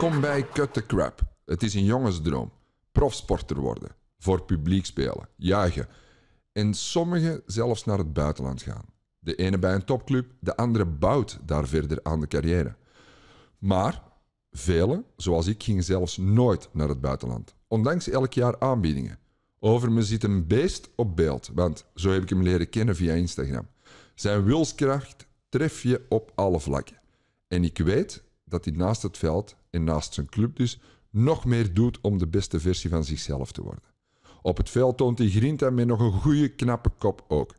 Kom bij Cut the Crap. Het is een jongensdroom. Profsporter worden. Voor publiek spelen. Juichen. En sommigen zelfs naar het buitenland gaan. De ene bij een topclub, de andere bouwt daar verder aan de carrière. Maar velen, zoals ik, gingen zelfs nooit naar het buitenland. Ondanks elk jaar aanbiedingen. Over me zit een beest op beeld, want zo heb ik hem leren kennen via Instagram. Zijn wilskracht tref je op alle vlakken. En ik weet dat hij naast het veld en naast zijn club dus, nog meer doet om de beste versie van zichzelf te worden. Op het veld toont hij grinta met nog een goede, knappe kop ook.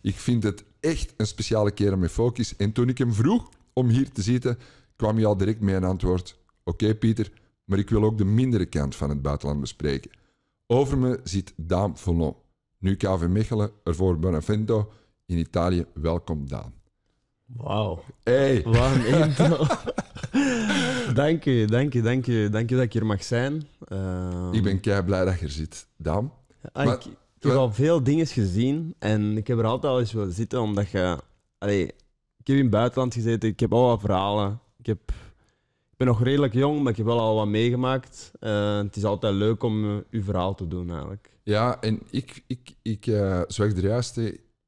Ik vind het echt een speciale kerel met focus. En toen ik hem vroeg om hier te zitten, kwam hij al direct met een antwoord. Oké Pieter, maar ik wil ook de mindere kant van het buitenland bespreken. Over me zit Daan Volon. Nu KV Mechelen, ervoor Bonavento. In Italië, welkom Daan. Wauw. Hey. Wat een intro. dank je, dank je, dank je. Dank je dat ik hier mag zijn. Ehm, ik ben kei blij dat je er zit, Dam. Ah, ik, heb al veel dingen gezien en ik heb er altijd al eens willen zitten, omdat je... Allee, ik heb in het buitenland gezeten, ik heb al wat verhalen. Ik, heb, ik ben nog redelijk jong, maar ik heb wel al wat meegemaakt. Eh, het is altijd leuk om uh, uw verhaal te doen, eigenlijk. Ja, en ik, ik, ik eh, zoals zeg er juist...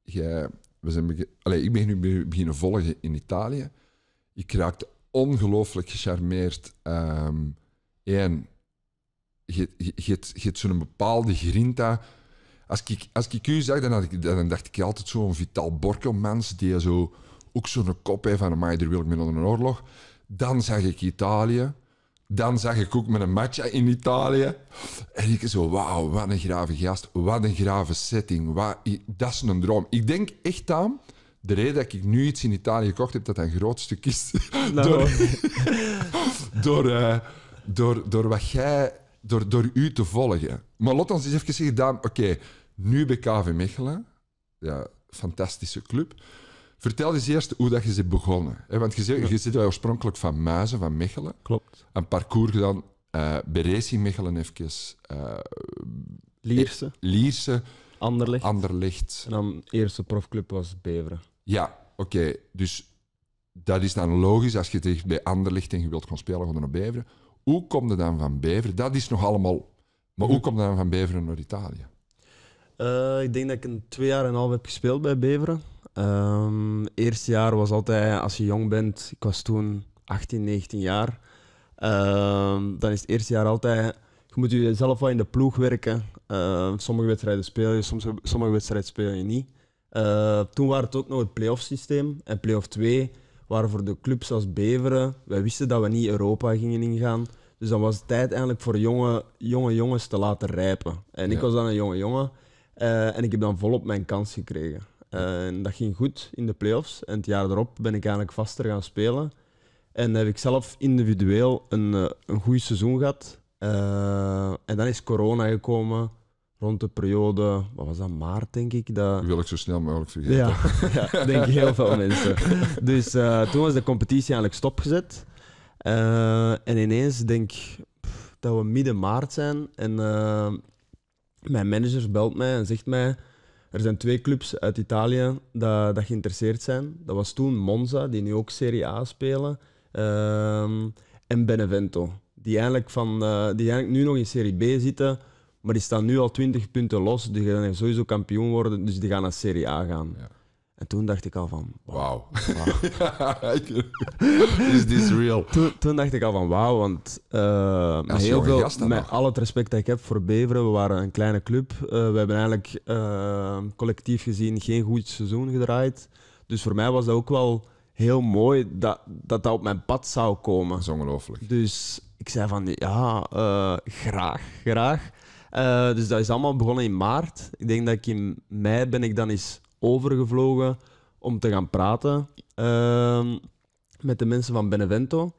Jij we zijn Allee, ik ben nu beginnen volgen in Italië. Ik raakte ongelooflijk gecharmeerd. Ehm, en je, hebt zo'n bepaalde grinta. Als ik, als ik u zag, dan, had ik, dan dacht ik altijd zo'n Vital mens die zo, ook zo'n kop heeft van, een daar wil ik mee onder een oorlog. Dan zag ik Italië. Dan zag ik ook met een matcha in Italië. En ik zo, wauw, wat een grave gast. Wat een grave setting. Wat, dat is een droom. Ik denk echt aan... De reden dat ik nu iets in Italië gekocht heb, dat een groot stuk is. Nou. Door, door, eh, door, door wat jij... Door, door u te volgen. Maar Lot ons eens even zeggen, oké, nu bij KV Mechelen. Ja, fantastische club. Vertel eens eerst hoe dat je zit begonnen. Want je, zegt, je zit oorspronkelijk van Muizen, van Mechelen. Klopt. Een parcours gedaan: uh, eh, bij Mechelen even. Uh, Lierse. Eh, Lierse. Anderlecht. Anderlecht. En dan eerste profclub was Beveren. Ja, oké. Dus dat is dan logisch. Als je tegen bij Anderlecht en je wilt gaan spelen, gewoon naar Beveren. Hoe komt het dan van Beveren? Dat is nog allemaal... Maar hoe mhm. komt het dan van Beveren naar Italië? ik denk dat ik een twee jaar en een half heb gespeeld bij Beveren. Um, eerste jaar was altijd, als je jong bent, ik was toen 18, 19 jaar, ehm, dan is het eerste jaar altijd, je moet jezelf wel in de ploeg werken. Ehm, sommige wedstrijden speel je, soms, sommige wedstrijden speel je niet. toen waren het ook nog het play-off systeem en play-off 2 waren voor de clubs als Beveren, wij wisten dat we niet Europa gingen ingaan. Dus dan was het tijd eigenlijk voor jonge, jonge jongens te laten rijpen. En ik was dan een jonge jongen eh, en ik heb dan volop mijn kans gekregen. Eh, en dat ging goed in de playoffs. En het jaar erop ben ik eigenlijk vaster gaan spelen. En heb ik zelf individueel een, eh, een goed seizoen gehad. Eh, en dan is corona gekomen rond de periode, wat was dat, maart denk ik? Dat... Wil ik zo snel mogelijk vergeten. Ja, ja denk ik heel veel mensen. Dus toen was de competitie eigenlijk stopgezet. en ineens denk ik dat we midden maart zijn en mijn manager belt mij en zegt mij er zijn twee clubs uit Italië dat, dat geïnteresseerd zijn. Dat was toen Monza, die nu ook Serie A spelen. Ehm, en Benevento, die eigenlijk, van, eh, die eigenlijk nu nog in Serie B zitten. Maar die staan nu al 20 punten los. Die gaan sowieso kampioen worden, dus die gaan naar Serie A gaan. En toen dacht ik al van... Wauw. Wow. Is this real? Toen, toen, dacht ik al van wauw, want eh, met, heel veel, met al het respect dat ik heb voor Beveren, we waren een kleine club. Uh, we hebben eigenlijk eh, collectief gezien geen goed seizoen gedraaid. Dus voor mij was dat ook wel heel mooi dat dat, dat op mijn pad zou komen. Dat is ongelooflijk. Dus ik zei van ja, graag, graag. dus dat is allemaal begonnen in maart. Ik denk dat ik in mei ben ik dan eens overgevlogen om te gaan praten ehm, met de mensen van Benevento.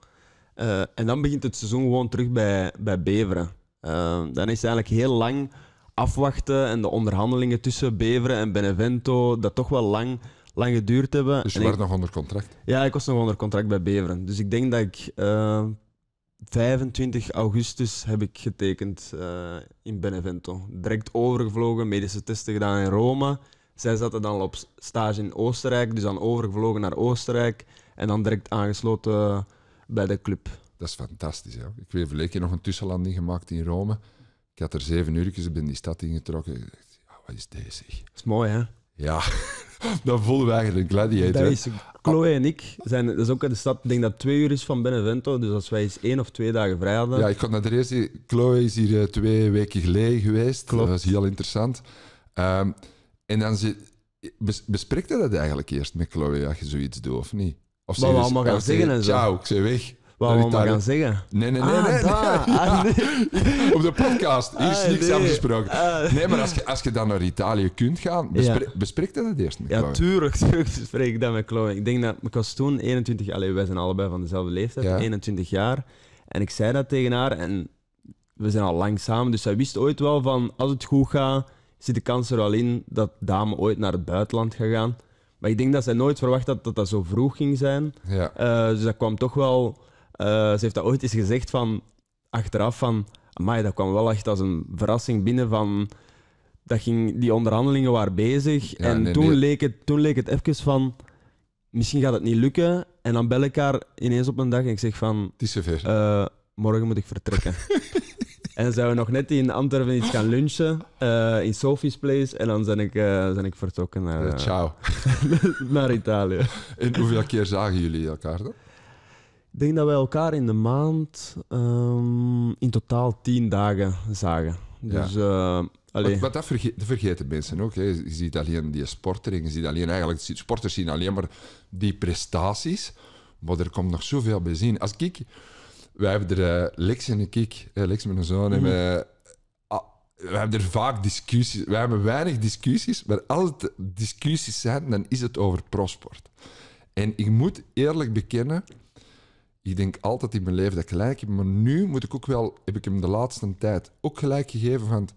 Eh, en dan begint het seizoen gewoon terug bij, bij Beveren. Ehm, dan is eigenlijk heel lang afwachten en de onderhandelingen tussen Beveren en Benevento, dat toch wel lang, lang geduurd hebben. Dus je werd nog onder contract? Ja, ik was nog onder contract bij Beveren. Dus ik denk dat ik 25 ehm, augustus heb ik getekend eh, in Benevento. Direct overgevlogen, medische testen gedaan in Rome. Zij zaten dan op stage in Oostenrijk, dus dan overgevlogen naar Oostenrijk en dan direct aangesloten bij de club. Dat is fantastisch. Hè? Ik weet een keer nog een tussenlanding gemaakt in Rome. Ik had er zeven uurtjes, ik ben die stad ingetrokken. Ik dacht, ja, wat is deze? Dat is mooi, hè? Ja, dan voelen we eigenlijk een gladiator. Dat is, Chloe en ik zijn, dat is ook in de stad, ik denk dat twee uur is van Benevento. Dus als wij eens één of twee dagen vrij hadden. Ja, ik had naar de eerste. Chloe is hier eh, twee weken geleden geweest. Klopt. Dat is heel interessant. Um, en dan zit, bespreekt dat eigenlijk eerst met Chloe als je zoiets doet of niet? Of ze maar allemaal gaan zeggen en zo. Ciao, ik zei weg. Wat we allemaal gaan zeggen? Nee, nee, nee. Ah, ah, nee, Op de podcast hier is ah, niks afgesproken. Ah. nee, maar als je, als je dan naar Italië kunt gaan, bespreekte ja. dat eerst met Chloe? Ja, tuurlijk, tuurlijk bespreek ik dat met Chloe. Ik denk dat ik was toen 21, allee, wij zijn allebei van dezelfde leeftijd, 21 jaar. En ik zei dat tegen haar en we zijn al lang samen, dus zij wist ooit wel van als het goed gaat zit de kans er al in dat dame ooit naar het buitenland gaat gaan. Maar ik denk dat zij nooit verwacht had dat dat zo vroeg ging zijn. Ja. Eh, dus dat kwam toch wel... Eh, ze heeft dat ooit eens gezegd van... Achteraf van... dat kwam wel echt als een verrassing binnen van... Dat ging, die onderhandelingen waren bezig. en toen, Leek het, toen leek het even van... Misschien gaat het niet lukken. En dan bel ik haar ineens op een dag en ik zeg van... Het is eh, morgen moet ik vertrekken. En dan zijn we nog net in Antwerpen iets gaan lunchen, eh, in Sophie's Place. En dan ben ik, uh, ik vertrokken naar... Eh, ciao. naar Italië. En hoeveel keer zagen jullie elkaar dan? Ik denk dat wij elkaar in de maand ehm, in totaal tien dagen zagen. Dus... Ja. Wat, dat vergeten mensen ook. Hè. Je ziet alleen die sporteren, je ziet alleen eigenlijk, sporters zien alleen maar die prestaties, maar er komt nog zoveel bij zien. Als ik wij hebben er, Lex en ik, uh, met een zoon, mhm. ah, we, hebben er vaak discussies. We hebben weinig discussies, maar als het discussies zijn, dan is het over prosport. En ik moet eerlijk bekennen, ik denk altijd in mijn leven dat ik gelijk heb, maar nu moet ik ook wel, heb ik hem de laatste tijd ook gelijk gegeven, want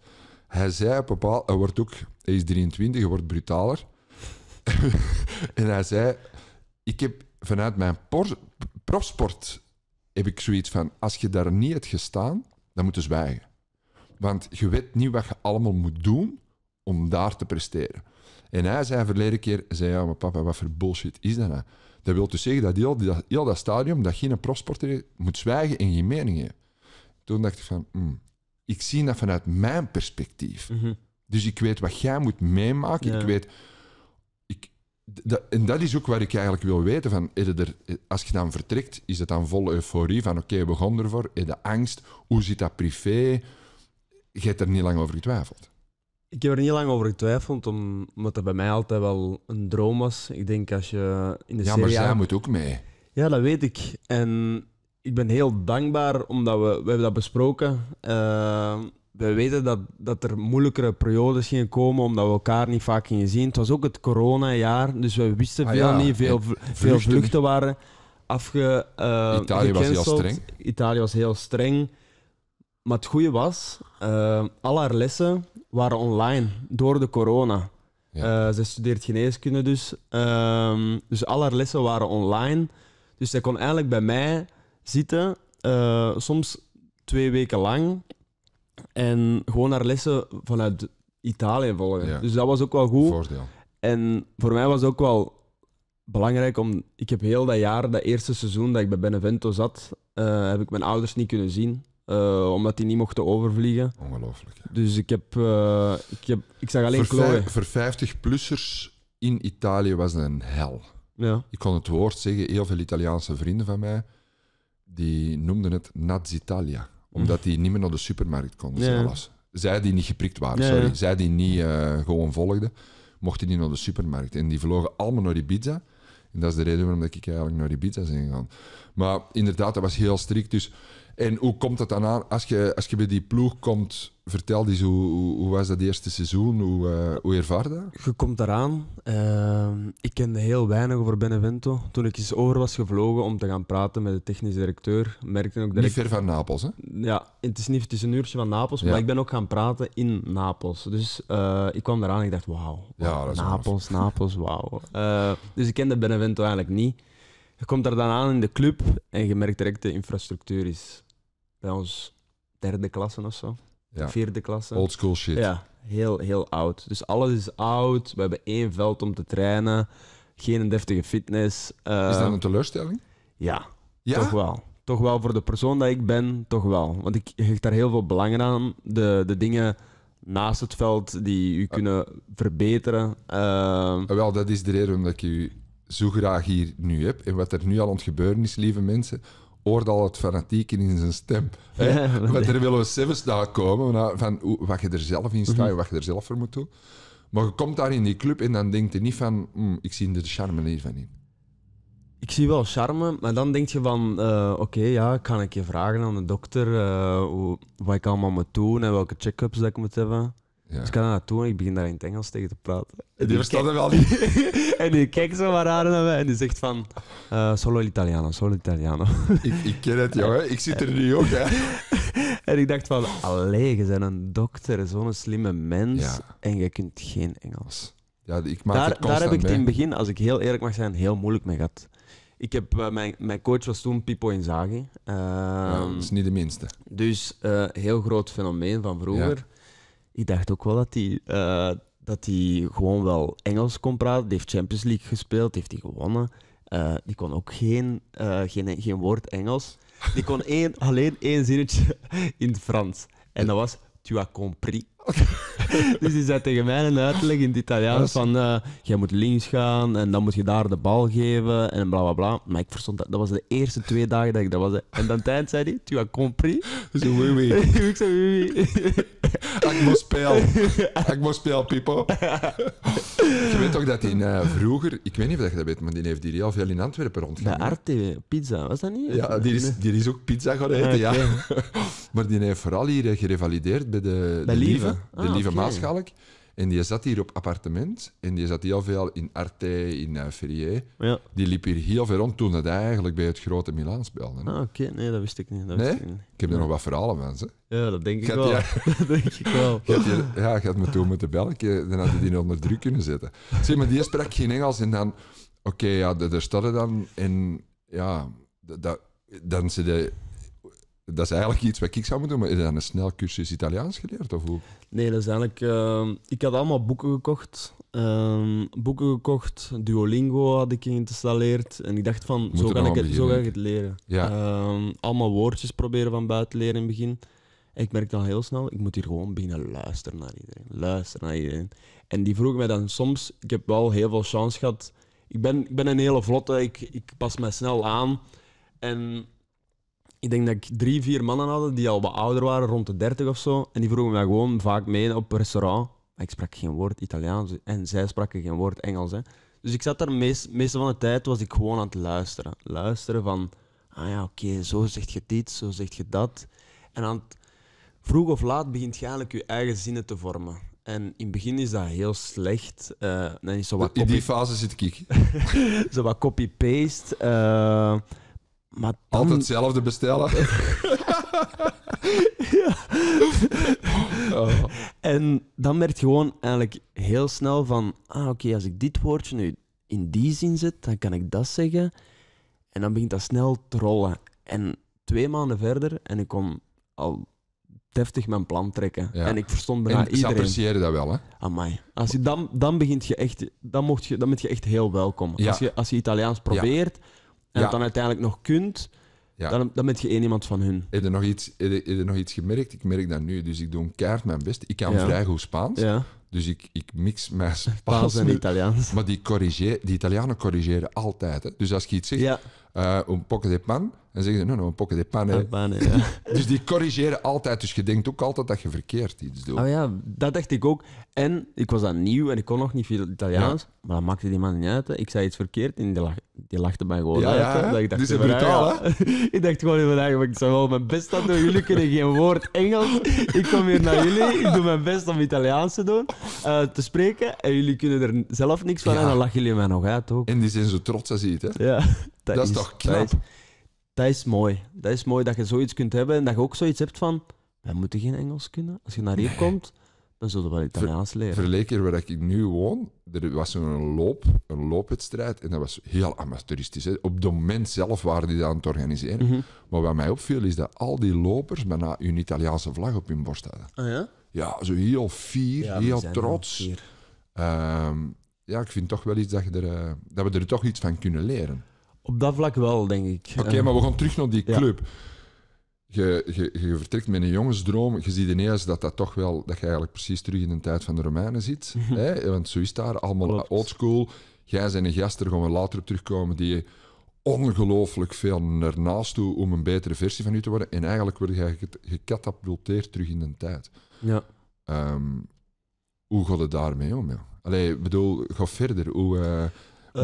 hij zei op bepaald, hij wordt ook, hij is 23, hij wordt brutaler. en hij zei, ik heb vanuit mijn sport heb ik zoiets van, als je daar niet hebt gestaan, dan moet je zwijgen. Want je weet niet wat je allemaal moet doen om daar te presteren. En hij zei verleden keer, zei, ja, maar papa, wat voor bullshit is dat nou? Dat wil dus zeggen dat heel, dat heel dat stadium, dat geen profsporter moet zwijgen en geen mening heeft. Toen dacht ik van, hmm, ik zie dat vanuit mijn perspectief. Mhm. Dus ik weet wat jij moet meemaken. Ik weet en dat is ook wat ik eigenlijk wil weten. Van, er, als je dan vertrekt, is het dan vol euforie van oké, okay, we gaan ervoor. Is de angst, hoe zit dat privé? Je er niet lang over getwijfeld. Ik heb er niet lang over getwijfeld, omdat dat bij mij altijd wel een droom was. Ik denk als je in de Ja, zij moet ook mee. Ja, dat weet ik. En ik ben heel dankbaar omdat we, we hebben dat besproken. Eh, we weten dat, dat er moeilijkere periodes gingen komen, omdat we elkaar niet vaak gingen zien. Het was ook het corona-jaar, dus we wisten ah, veel niet. Veel, vluchten. veel vluchten waren afge. Eh, Italië was heel streng. Italië was heel streng. Maar het goede was, uh, al haar lessen waren online door de corona. Eh, ze studeert geneeskunde dus. Ehm, dus al haar lessen waren online. Dus zij kon eigenlijk bij mij zitten, soms twee weken lang. En gewoon naar lessen vanuit Italië volgen. Ja. Dus dat was ook wel goed. Voordeel. En voor mij was het ook wel belangrijk om. Ik heb heel dat jaar, dat eerste seizoen dat ik bij Benevento zat, eh, heb ik mijn ouders niet kunnen zien. Eh, omdat die niet mochten overvliegen. Ongelooflijk. Dus ik heb, eh, ik heb. Ik zag alleen voor Voor 50-plussers in Italië was het een hel. Ja. Ik kon het woord zeggen, heel veel Italiaanse vrienden van mij, die noemden het Nazitalia omdat die niet meer naar de supermarkt konden ja. Zij die niet geprikt waren, sorry. Zij die niet eh, gewoon volgden, mochten niet naar de supermarkt. En die vlogen allemaal naar Ibiza. En dat is de reden waarom ik eigenlijk naar Ibiza zijn gegaan. Maar inderdaad, dat was heel strikt. Dus en hoe komt dat dan aan? Als je, als je bij die ploeg komt, vertel eens, hoe, hoe, hoe was dat eerste seizoen? Hoe, uh, hoe ervaar je dat? Je komt eraan. Ehm, ik kende heel weinig over Benevento. Toen ik eens over was gevlogen om te gaan praten met de technische directeur, merkte ik ook direct... Niet ver van Napels, hè? Ja, het is, niet, het is een uurtje van Napels, maar ik ben ook gaan praten in Napels. Dus eh, ik kwam eraan en ik dacht, wauw, ja, Napels, Napels, wauw. Eh, dus ik kende Benevento eigenlijk niet. Je komt daar dan aan in de club en je merkt direct de infrastructuur is bij ons derde klasse of zo. Ja. Vierde klasse. Old school shit. Ja, heel, heel oud. Dus alles is oud. We hebben één veld om te trainen. Geen deftige fitness. Eh, is dat een teleurstelling? Ja, ja, toch wel. Toch wel voor de persoon dat ik ben, toch wel. Want ik hecht daar heel veel belang aan. De, de dingen naast het veld die u ah. kunnen verbeteren. Ehm, ah, wel, dat is de reden dat ik u zo graag hier nu heb. En wat er nu al aan het gebeuren is, lieve mensen, hoort al het fanatiek in zijn stem. Hè? maar daar willen we zelfs komen, nou, van wat je er zelf in staat, mhm. wat je er zelf voor moet doen. Maar je komt daar in die club en dan denkt je niet van, hmm, ik zie er de charme van in. Ik zie wel charme, maar dan denk je van, eh, oké, ja, kan ik je vragen aan de dokter eh, hoe, wat ik allemaal moet doen en welke check-ups ik moet hebben. Dus ik ga daar naartoe en ik begin daar in het Engels tegen te praten. En die verstaat hem wel niet. en die kijkt zo maar raar naar mij en die zegt van... Eh, solo Italiano, solo Italiano. ik, ik ken het, jongen. Ik zit er nu ook, hè. en ik dacht van... Allee, je bent een dokter, zo'n slimme mens. En je kunt geen Engels. Ja, ik maak daar, het daar heb ik het in het begin, als ik heel eerlijk mag zijn, heel moeilijk mee gehad. Ik heb, eh, mijn, mijn coach was toen Pipo Inzaghi. Uh, dat is niet de minste. Dus uh, heel groot fenomeen van vroeger ik dacht ook wel dat hij eh, dat hij gewoon wel Engels kon praten. Die heeft Champions League gespeeld, heeft hij gewonnen. Eh, die kon ook geen, eh, geen, geen woord Engels. Die kon één, alleen één zinnetje in het Frans. En dat was tu as compris. dus die zei tegen mij een uitleg in het Italiaans van uh, jij moet links gaan en dan moet je daar de bal geven en bla bla bla. Maar ik verstond dat. Dat was de eerste twee dagen dat ik dat was. En dan tijd zei hij, tu as compris. ik zei oui, oui. Ik ik moet spelen, people. je weet toch dat hij eh, vroeger, ik weet niet of je dat weet, maar die heeft hier heel veel in Antwerpen rondgegaan. De Arte Pizza, was dat niet? Ja, die is, die is ook pizza gaan eten, ja. Ah, maar die heeft vooral hier eh, gerevalideerd bij de, de Lieve, de ah, Lieve, ah, Maaschalk. En die zat hier op appartement. En die zat heel veel in Arte, in uh, Ferrier. Ja. Die liep hier heel veel rond toen dat eigenlijk bij het grote Milaan speelde. Ah, oké. Nee, dat wist ik niet. Dat Ik, niet. ik, heb er nog wat verhalen van, ze. Ja, dat denk ik wel. Ja, dat denk ik wel. Gaat ja, me toen moeten bellen. Eh, dan had hij die onder druk kunnen zetten. Zeg, maar die sprak geen Engels. En dan... Oké, ja, daar staat hij dan. En ja, dat, dan ze de dat is eigenlijk iets wat ik zou moeten doen, maar is dat een snel cursus Italiaans geleerd of hoe? Nee, dat is eigenlijk... Ehm, ik had allemaal boeken gekocht. Ehm, boeken gekocht. Duolingo had ik geïnstalleerd. En ik dacht van, zo, kan ik, het, zo ga ik het leren. Ehm, allemaal woordjes proberen van buiten leren in het begin. En ik merkte dan heel snel, ik moet hier gewoon beginnen luisteren naar iedereen. Luisteren naar iedereen. En die vroeg mij dan soms... Ik heb wel heel veel chance gehad. Ik ben, ik ben een hele vlotte. Ik, ik pas mij snel aan. En ik denk dat ik drie, vier mannen had die al wat ouder waren, rond de dertig of zo. En die vroegen mij gewoon vaak mee op restaurant. Maar ik sprak geen woord Italiaans en zij spraken geen woord Engels. Hè. Dus ik zat daar meest, meestal van de tijd was ik gewoon aan het luisteren. Luisteren van, ah ja, oké, zo zeg je dit, zo zeg je dat. En aan het, vroeg of laat begint je eigenlijk je eigen zinnen te vormen. En in het begin is dat heel slecht. Eh, dan is zo wat copy... In die fase zit ik. zo wat copy-paste. Eh, maar Altijd hetzelfde bestellen. ja. Oh. En dan merk je gewoon eigenlijk heel snel van... Ah, oké, als ik dit woordje nu in die zin zet, dan kan ik dat zeggen. En dan begint dat snel te rollen. En twee maanden verder en ik kom al deftig mijn plan trekken. En ik verstond bijna en iedereen. En ze appreciëren dat wel, hè? Amai. Als je dan, dan begint je echt... Dan, mocht je, dan ben je echt heel welkom. Als, je, als je Italiaans probeert en het dan uiteindelijk nog kunt, Dan, dan ben je één iemand van hun. Heb je nog iets, heb je, nog iets gemerkt? Ik merk dat nu, dus ik doe een kaart mijn best. Ik kan vrij goed Spaans, ja. dus ik, ik mix mijn Spaans en Italiaans. Maar die, corrigeer, die Italianen corrigeren altijd. Dus als je iets zegt, ja. uh, un poco de pan, en zeggen ze, nou, no, een pokken de pannen. dus die corrigeren altijd. Dus je denkt ook altijd dat je verkeerd iets doet. Oh ja, dat dacht ik ook. En ik was dan nieuw en ik kon nog niet veel Italiaans. Maar dat maakte die man niet uit. Ik zei iets verkeerd en die, lach, die lachte mij gewoon uit. Dat ik dacht, dit is brutaal, ah, hè? ik dacht gewoon eigenlijk, ah, ik zou wel mijn best aan doen. Jullie kunnen geen woord Engels. Ik kom hier naar jullie. Ik doe mijn best om Italiaans te doen, eh, te spreken. En jullie kunnen er zelf niks van. En dan lachen jullie mij nog uit ook. En die zijn zo trots als je het, hè? Ja, dat, is, is toch knap dat is mooi. Dat is mooi dat je zoiets kunt hebben en dat je ook zoiets hebt van... Wij moeten geen Engels kunnen. Als je naar hier komt, dan zullen we wel Italiaans leren. Verleken waar ik nu woon, er was een, loop, een loopwedstrijd en dat was heel amateuristisch. Hè. Op het moment zelf waren die dat aan het organiseren. Mhm. Maar wat mij opviel is dat al die lopers bijna hun Italiaanse vlag op hun borst hadden. Ah ja? ja, zo heel fier, heel trots. Ehm, ja, ik vind toch wel iets dat, je er, eh, dat we er toch iets van kunnen leren. Op dat vlak wel, denk ik. Oké, eh, maar we gaan terug naar die club. Je, je, vertrekt met een jongensdroom. Je ziet ineens dat, dat, toch wel, dat je eigenlijk precies terug in de tijd van de Romeinen zit. Mhm. hè? Want zo is daar allemaal oldschool. Jij zijn een gast, daar gaan we later op terugkomen, die ongelooflijk veel ernaast toe om een betere versie van u te worden. En eigenlijk word je gecatapulteerd terug in de tijd. Ja. Ehm, hoe gaat het daarmee om? Allee, Allee, bedoel, ga verder. Hoe uh,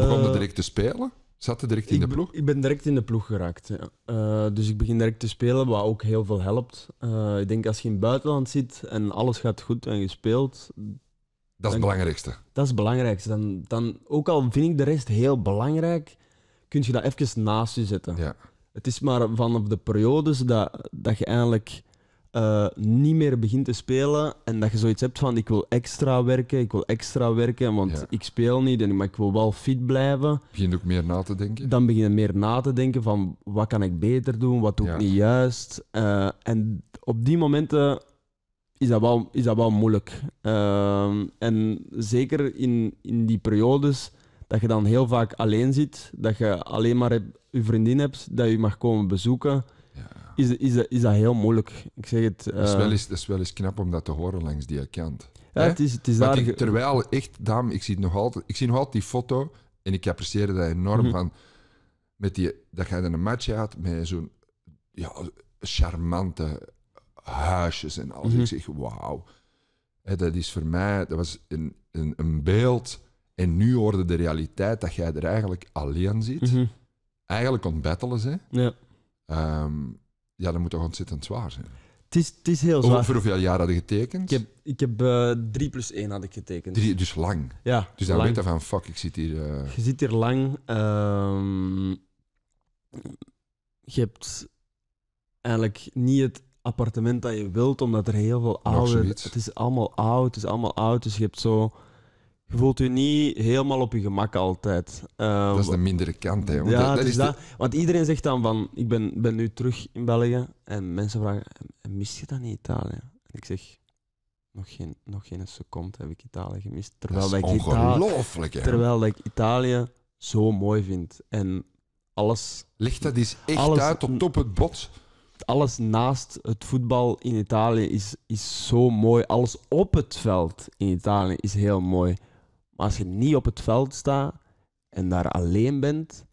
begon eh, direct te spelen? Zat je direct in de ploeg? Ik, ben direct in de ploeg geraakt. Eh, dus ik begin direct te spelen, wat ook heel veel helpt. Eh, ik denk als je in het buitenland zit en alles gaat goed en je speelt. Dat is het belangrijkste. Dat is het belangrijkste. Dan, dan, ook al vind ik de rest heel belangrijk, kun je dat even naast je zetten. Ja. Het is maar vanaf de periodes dat, dat je eigenlijk eh, niet meer begint te spelen en dat je zoiets hebt van ik wil extra werken, ik wil extra werken, want ik speel niet, en, maar ik wil wel fit blijven. Je ook meer na te denken. Dan begin je meer na te denken van wat kan ik beter doen, wat doe ik niet juist. Eh, en op die momenten is dat wel, is dat wel moeilijk. Ehm, en zeker in, in die periodes dat je dan heel vaak alleen zit, dat je alleen maar je vriendin hebt, dat je mag komen bezoeken is, is, dat, is dat heel moeilijk. Ik zeg het, dat, eh, is wel eens, is knap om dat te horen langs die kant. Ja, het is, het is daar... ik, terwijl echt, dam, ik, zie nog altijd, ik zie nog altijd die foto en ik apprecieer dat enorm mhm. van met die, dat jij dan een match had met zo'n ja, charmante huisjes en alles. Mhm. Ik zeg, wauw. Dat is voor mij, dat was een, een, een beeld. En nu hoorde de realiteit dat jij er eigenlijk alleen ziet, mhm. Eigenlijk ontbettelen ze. Ja. Ehm, ja, dat moet toch ontzettend zwaar zijn? Het is, het is heel zwaar. Over hoeveel jaar had je getekend? Ik heb, ik heb uh, plus één had ik getekend. Drie, dus lang? Ja, Dus dan lang. weet je van, fuck, ik zit hier... Eh, je zit hier lang. Ehm, je hebt eigenlijk niet het appartement dat je wilt, omdat er heel veel oude... Het is allemaal oud, het is allemaal oud, dus je hebt zo je voelt je niet helemaal op je gemak altijd. Eh, dat is de mindere kant, hè. Want ja, dat, is dat. Want iedereen zegt dan van, ik ben, ben nu terug in België. En mensen vragen, mist je dat niet Italië? En ik zeg, nog geen, nog geen seconde heb ik Italië gemist. Terwijl dat is ik ongelooflijk, Italië, Terwijl ik Italië zo mooi vind. En alles... Ligt dat eens echt alles, uit op top het bot? alles naast het voetbal in Italië is, is zo mooi. Alles op het veld in Italië is heel mooi. Maar als je niet op het veld staat en daar alleen bent,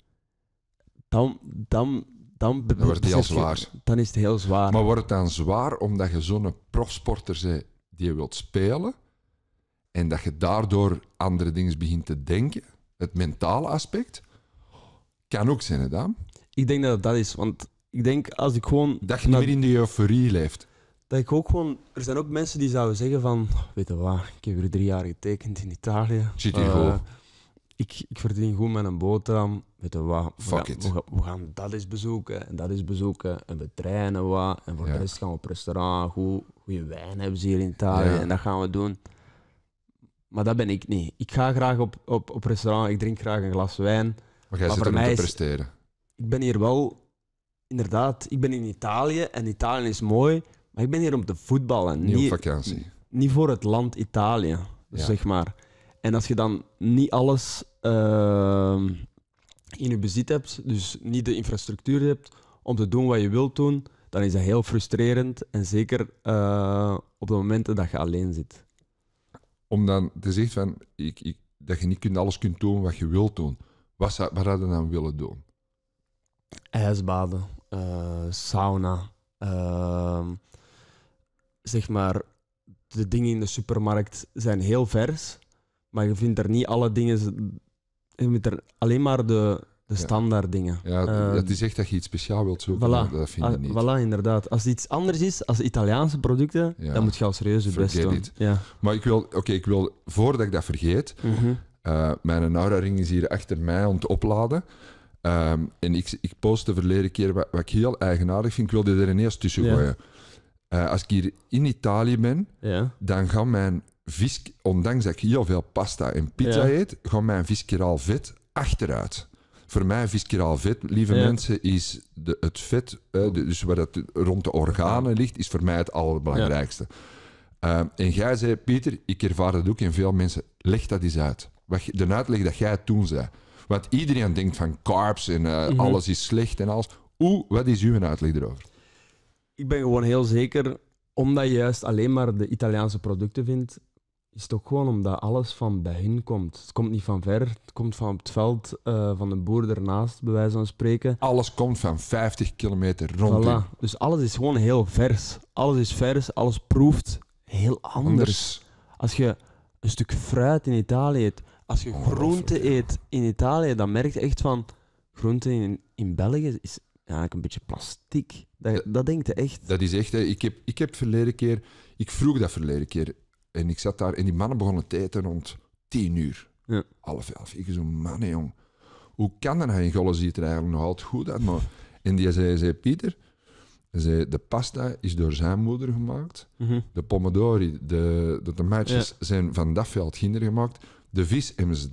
dan, dan, dan, dan wordt het heel zwaar. Dan is het heel zwaar. Maar wordt het dan zwaar omdat je zo'n profsporter bent die je wilt spelen en dat je daardoor andere dingen begint te denken? Het mentale aspect kan ook zijn, hè, Daan? Ik denk dat dat is, want ik denk als ik gewoon... Dat je niet meer in de euforie leeft dat ik ook gewoon... Er zijn ook mensen die zouden zeggen van... Weet je wat, ik heb hier drie jaar getekend in Italië. Zit hier eh, ik, ik verdien goed met een boterham. Weet je wat, Fuck we, it. Gaan, we, gaan dat eens bezoeken en dat eens bezoeken. En we trainen wat. En voor ja. de rest gaan we op restaurant. Goed, goede wijn hebben ze hier in Italië. En dat gaan we doen. Maar dat ben ik niet. Ik ga graag op, op, op restaurant. Ik drink graag een glas wijn. Maar jij maar te presteren. ik ben hier wel... Inderdaad, ik ben in Italië en Italië is mooi. Maar ik ben hier om te voetballen. Niet vakantie. Niet voor het land Italië, zeg maar. En als je dan niet alles ehm, in je bezit hebt, dus niet de infrastructuur hebt om te doen wat je wilt doen, dan is dat heel frustrerend. En zeker eh, op de momenten dat je alleen zit. Om dan te zeggen van, ik, ik, dat je niet kunt, alles kunt doen wat je wilt doen. Wat zou, wat had je dan willen doen? IJsbaden, eh, sauna, ehm, zeg maar, de dingen in de supermarkt zijn heel vers, maar je vindt er niet alle dingen. Je vindt er alleen maar de, de standaard dingen. Ja, ehm, het is echt dat je iets speciaal wilt zoeken, voilà, dat vind je ah, niet. inderdaad. Als het iets anders is, als Italiaanse producten, dan moet je al serieus het best doen. Ja. Maar ik wil, oké, ik wil, voordat ik dat vergeet, mhm. eh, mijn Aura-ring is hier achter mij aan het opladen. Ehm, en ik, ik post de verleden keer wat, wat, ik heel eigenaardig vind. Ik wilde er ineens tussen gooien. Eh, als ik hier in Italië ben, dan gaat mijn vis, ondanks dat ik heel veel pasta en pizza eet, gaat mijn viskeraal vet achteruit. Voor mij viskeraal vet, lieve mensen, is de, het vet, uh, dus waar dat rond de organen ligt, is voor mij het allerbelangrijkste. Eh, en jij zei, Pieter, ik ervaar dat ook in veel mensen, leg dat eens uit. de uitleg dat jij toen zei. Want iedereen denkt van carbs en mhm. alles is slecht en alles. Hoe, wat is uw uitleg erover? ik ben gewoon heel zeker, omdat je juist alleen maar de Italiaanse producten vindt, is het ook gewoon omdat alles van bij hun komt. Het komt niet van ver, het komt van het veld eh, van de boer ernaast, bij wijze van spreken. Alles komt van 50 kilometer rond. Dus alles is gewoon heel vers. Alles is vers, alles proeft heel anders. anders. Als je een stuk fruit in Italië eet, als je groente eet in Italië, dan merk je echt van groente in, in België is eigenlijk een beetje plastiek. Dat, dat denkt hij echt. Dat is echt, hè. ik heb, ik heb verleden keer, ik vroeg dat verleden keer en ik zat daar en die mannen begonnen te eten rond tien uur. Ja. Half elf. Ik zo, mannen jong, hoe kan dat? Nou? In Gollen ziet er eigenlijk nog altijd goed uit. Maar... En die zei, zei Pieter, zei, de pasta is door zijn moeder gemaakt. Mhm. De pomodori, de, de tomaatjes zijn van dat veld kinder gemaakt. De vis hebben ze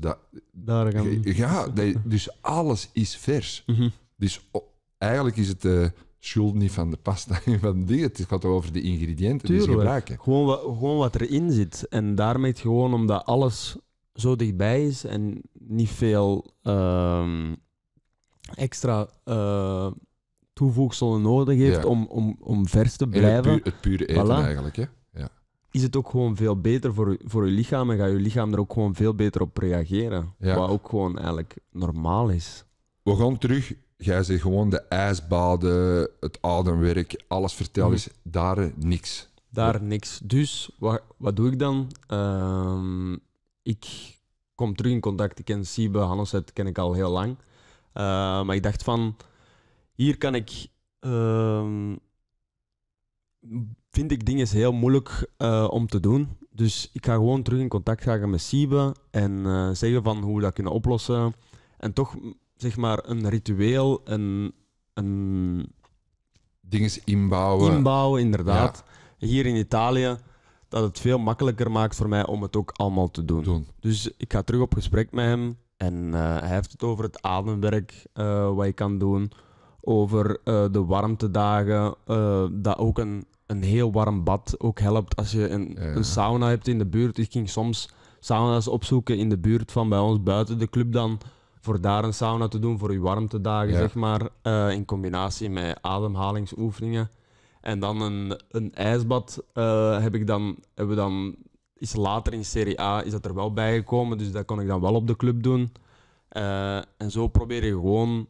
Daar gaan Ja, dus alles is vers. Mhm. Dus eigenlijk is het de eh, schuld niet van de pasta en van de dingen. Het gaat over de ingrediënten die ze gebruiken. Gewoon, wat, gewoon wat erin zit. En daarmee gewoon omdat alles zo dichtbij is en niet veel ehm, extra uh, toevoegselen nodig heeft om, om, om vers te blijven. Het, pure eten eigenlijk, hè? Ja. Is het ook gewoon veel beter voor, voor je lichaam en gaat je lichaam er ook gewoon veel beter op reageren. Wat ook gewoon eigenlijk normaal is. We gaan terug jij zegt gewoon de ijsbaden, het ademwerk, alles vertel mhm. is daar niks. Daar niks. Dus wat, wat doe ik dan? Ehm, ik kom terug in contact. Ik ken Siebe, dat ken ik al heel lang. Eh, maar ik dacht van, hier kan ik... Ehm, vind ik dingen heel moeilijk eh, om te doen. Dus ik ga gewoon terug in contact gaan met Siebe en eh, zeggen van hoe we dat kunnen oplossen. En toch zeg maar, een ritueel, een, een dingen inbouwen. Inbouwen, inderdaad. Hier in Italië, dat het veel makkelijker maakt voor mij om het ook allemaal te doen. Dus ik ga terug op gesprek met hem. En eh, hij heeft het over het ademwerk, eh, wat je kan doen. Over uh, de warmtedagen, dat ook een, een heel warm bad ook helpt. Als je een, een sauna hebt in de buurt. Ik ging soms sauna's opzoeken in de buurt van bij ons buiten de club dan voor daar een sauna te doen, voor je warmtedagen, ja. zeg maar. Eh, in combinatie met ademhalingsoefeningen. En dan een, een ijsbad eh, heb ik dan, hebben we dan, is later in Serie A is dat er wel bijgekomen. Dus dat kon ik dan wel op de club doen. Eh, en zo probeer je gewoon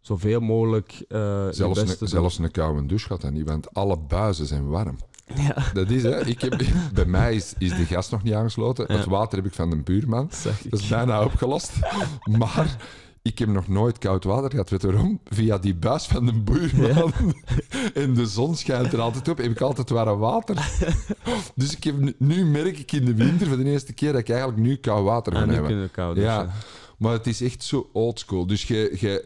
zoveel mogelijk zelfs, een, zelfs een koude douche gaat en niet, want alle buizen zijn warm. Ja. Dat is, hè. Ik heb, bij mij is, is de gas nog niet aangesloten. Het water heb ik van de buurman. Dat is bijna opgelost. Maar ik heb nog nooit koud water gehad. Weet Via die buis van de buurman. Ja. En de zon schijnt er altijd op. Heb ik altijd warm water. Dus ik heb, nu merk ik in de winter voor de eerste keer dat ik eigenlijk nu koud water ah, ga hebben. Dus, ja. Maar het is echt zo oldschool. Dus je, je,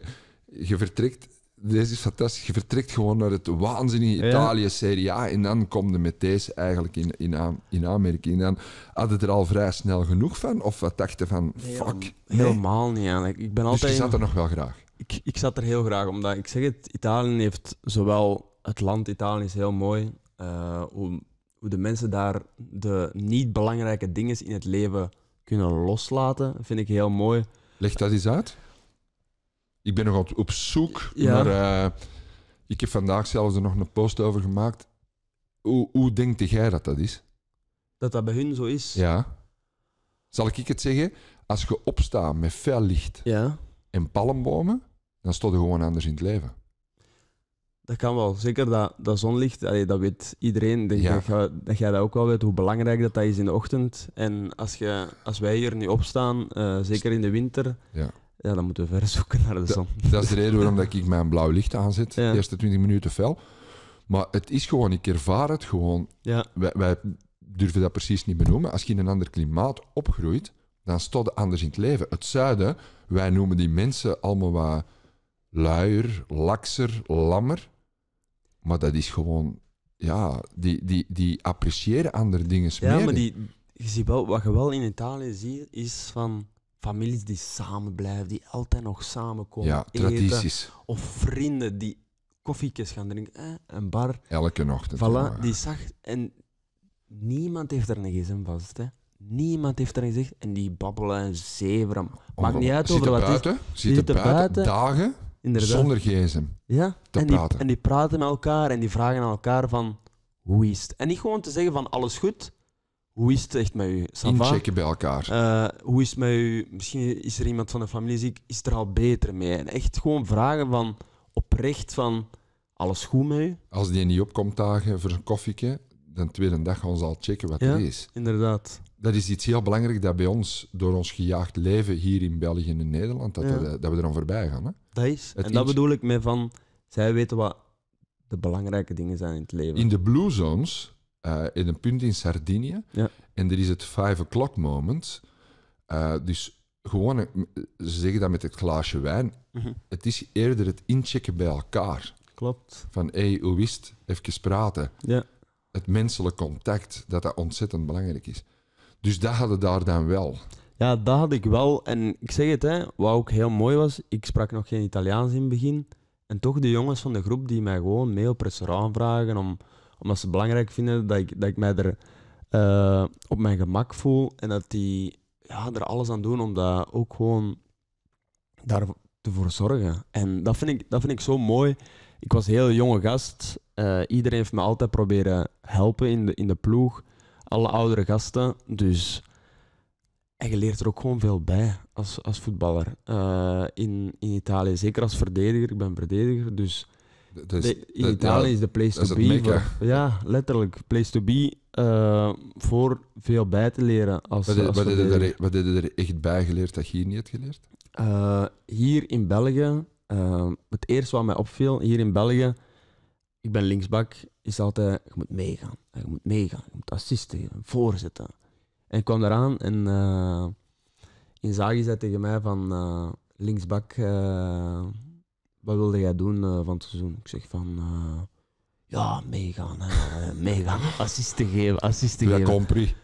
je vertrekt deze is fantastisch. Je vertrekt gewoon naar het waanzinnige Italië, Serie A. En dan kom je met deze eigenlijk in, in, in Amerika. En dan had het er al vrij snel genoeg van? Of wat dacht je van, fuck? helemaal niet eigenlijk. Ik ben altijd... Dus je zat er nog wel graag? Ik, ik zat er heel graag, omdat ik zeg het, Italië heeft zowel... Het land Italië is heel mooi. Eh, hoe, hoe de mensen daar de niet belangrijke dingen in het leven kunnen loslaten, vind ik heel mooi. Leg dat eens uit ik ben nog op zoek, maar eh, ik heb vandaag zelfs er nog een post over gemaakt. Hoe, hoe denkt jij dat dat is? Dat dat bij hun zo is? Ja. Zal ik het zeggen? Als je opstaat met fel licht ja. en palmbomen, dan stond je gewoon anders in het leven. Dat kan wel. Zeker dat, dat zonlicht, dat weet iedereen. Denk dat, jij, dat, ook wel weet, hoe belangrijk dat, dat is in de ochtend. En als, je, als wij hier nu opstaan, eh, zeker in de winter, ja. Ja, dan moeten we verder zoeken naar de zon. Dat, is de reden waarom dat ik mijn blauw licht aanzet. De eerste 20 minuten fel. Maar het is gewoon, ik ervaar het gewoon. Wij, wij, durven dat precies niet benoemen. Als je in een ander klimaat opgroeit, dan stond anders in het leven. Het zuiden, wij noemen die mensen allemaal wat luier, lakser, lammer. Maar dat is gewoon, ja, die, die, die appreciëren andere dingen meer. Ja, maar die, je ziet wel, wat je wel in Italië ziet, is van families die samen blijven, die altijd nog samenkomen. Ja, eten, Of vrienden die koffietjes gaan drinken, een bar. Elke ochtend. Voilà, die zag. En niemand heeft er een gsm vast. Hè. Niemand heeft er een gezegd. En die babbelen en zeveren. Maakt niet uit over wat buiten, is. Zitten buiten, buiten dagen inderdaad. zonder gsm ja? en Die, en die praten met elkaar en die vragen aan elkaar van hoe is het. En niet gewoon te zeggen van alles goed, hoe is het echt met u? Samen. Inchecken bij elkaar. Eh, hoe is het met u? Misschien is er iemand van de familie ziek. Is er al beter mee? En echt gewoon vragen van oprecht van alles goed met u? Als die niet opkomt dagen voor een koffieke, dan tweede dag gaan ze al checken wat ja, er is. inderdaad. Dat is iets heel belangrijks dat bij ons, door ons gejaagd leven hier in België en in Nederland, dat, dat, we er dan voorbij gaan. Hè? Dat is. en dat bedoel ik met van, zij weten wat de belangrijke dingen zijn in het leven. In de blue zones eh, in een punt in Sardinië. Ja. En er is het 5 o'clock moment. Eh, dus gewoon, eh, ze zeggen dat met het glaasje wijn. Mhm. Het is eerder het inchecken bij elkaar. Klopt. Van hé, hey, hoe wist, Even praten. Ja. Het menselijk contact, dat dat ontzettend belangrijk is. Dus dat hadden daar dan wel. Ja, dat had ik wel. En ik zeg het, hè, wat ook heel mooi was, ik sprak nog geen Italiaans in het begin. En toch de jongens van de groep die mij gewoon mee op restaurant vragen om omdat ze belangrijk vinden dat ik, dat ik mij er eh, op mijn gemak voel. En dat die ja, er alles aan doen om dat ook gewoon daarvoor zorgen. En dat vind, ik, dat vind ik zo mooi. Ik was een heel jonge gast. Eh, iedereen heeft me altijd proberen helpen in de, in de ploeg. Alle oudere gasten. Dus... En je leert er ook gewoon veel bij als, als voetballer. Eh, in, in Italië, zeker als verdediger. Ik ben verdediger, dus dus in de, Italië is de place to be. ja, letterlijk. Place to be eh, voor veel bij te leren. Als, wat, heb je er echt bij geleerd dat je hier niet hebt geleerd? Eh, hier in België, eh, het eerste wat mij opviel, hier in België, ik ben linksbak, is altijd, je moet meegaan. Je moet meegaan, je moet assisten, voorzetten. En ik kwam eraan en in Zagi zei tegen mij van, linksbak wat wilde jij doen eh, van het seizoen? Ik zeg van, eh, ja, meegaan, hè, eh, meegaan. Assisten geven, assisten geven. Ja, compris.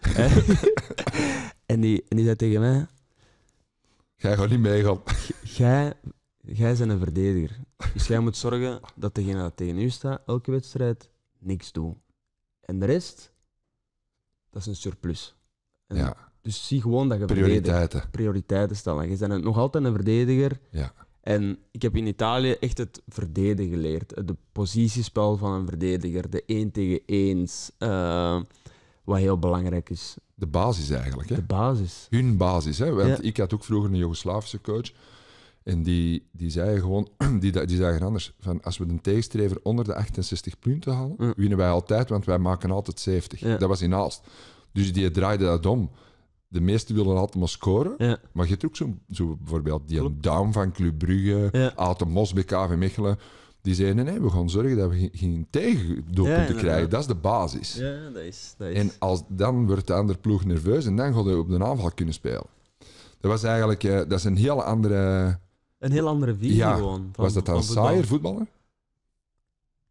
en, die, en die zei tegen mij... Jij gaat niet meegaan. Jij, jij bent een verdediger. Dus jij moet zorgen dat degene dat tegen u staat, elke wedstrijd, niks doet. En de rest, dat is een surplus. ja. Dus zie gewoon dat je... Prioriteiten. Prioriteiten stellen. Je bent nog altijd een verdediger. Ja en ik heb in Italië echt het verdedigen geleerd. de positiespel van een verdediger, de één tegen eens, eh, wat heel belangrijk is. De basis eigenlijk. Hè? De basis. Hun basis. Hè? Want ik had ook vroeger een Joegoslavische coach. En die, die zei gewoon, die, die zeiden anders, van als we de tegenstrever onder de 68 punten halen, winnen wij altijd, want wij maken altijd 70. Dat was in Aalst. Dus die draaide dat om de meesten willen altijd maar scoren. Maar je hebt ook zo, zo bijvoorbeeld die duim van Club Brugge, ja. Aten Mos bij KV Mechelen. Die zeiden, nee, we gaan zorgen dat we geen tegendoelpunten ja, krijgen. Dat is de basis. Ja, dat is, dat is. En als, dan wordt de andere ploeg nerveus en dan gaan we op de aanval kunnen spelen. Dat was eigenlijk, eh, dat is een heel andere... Een heel andere visie gewoon. Van, was dat dan saaier voetballer?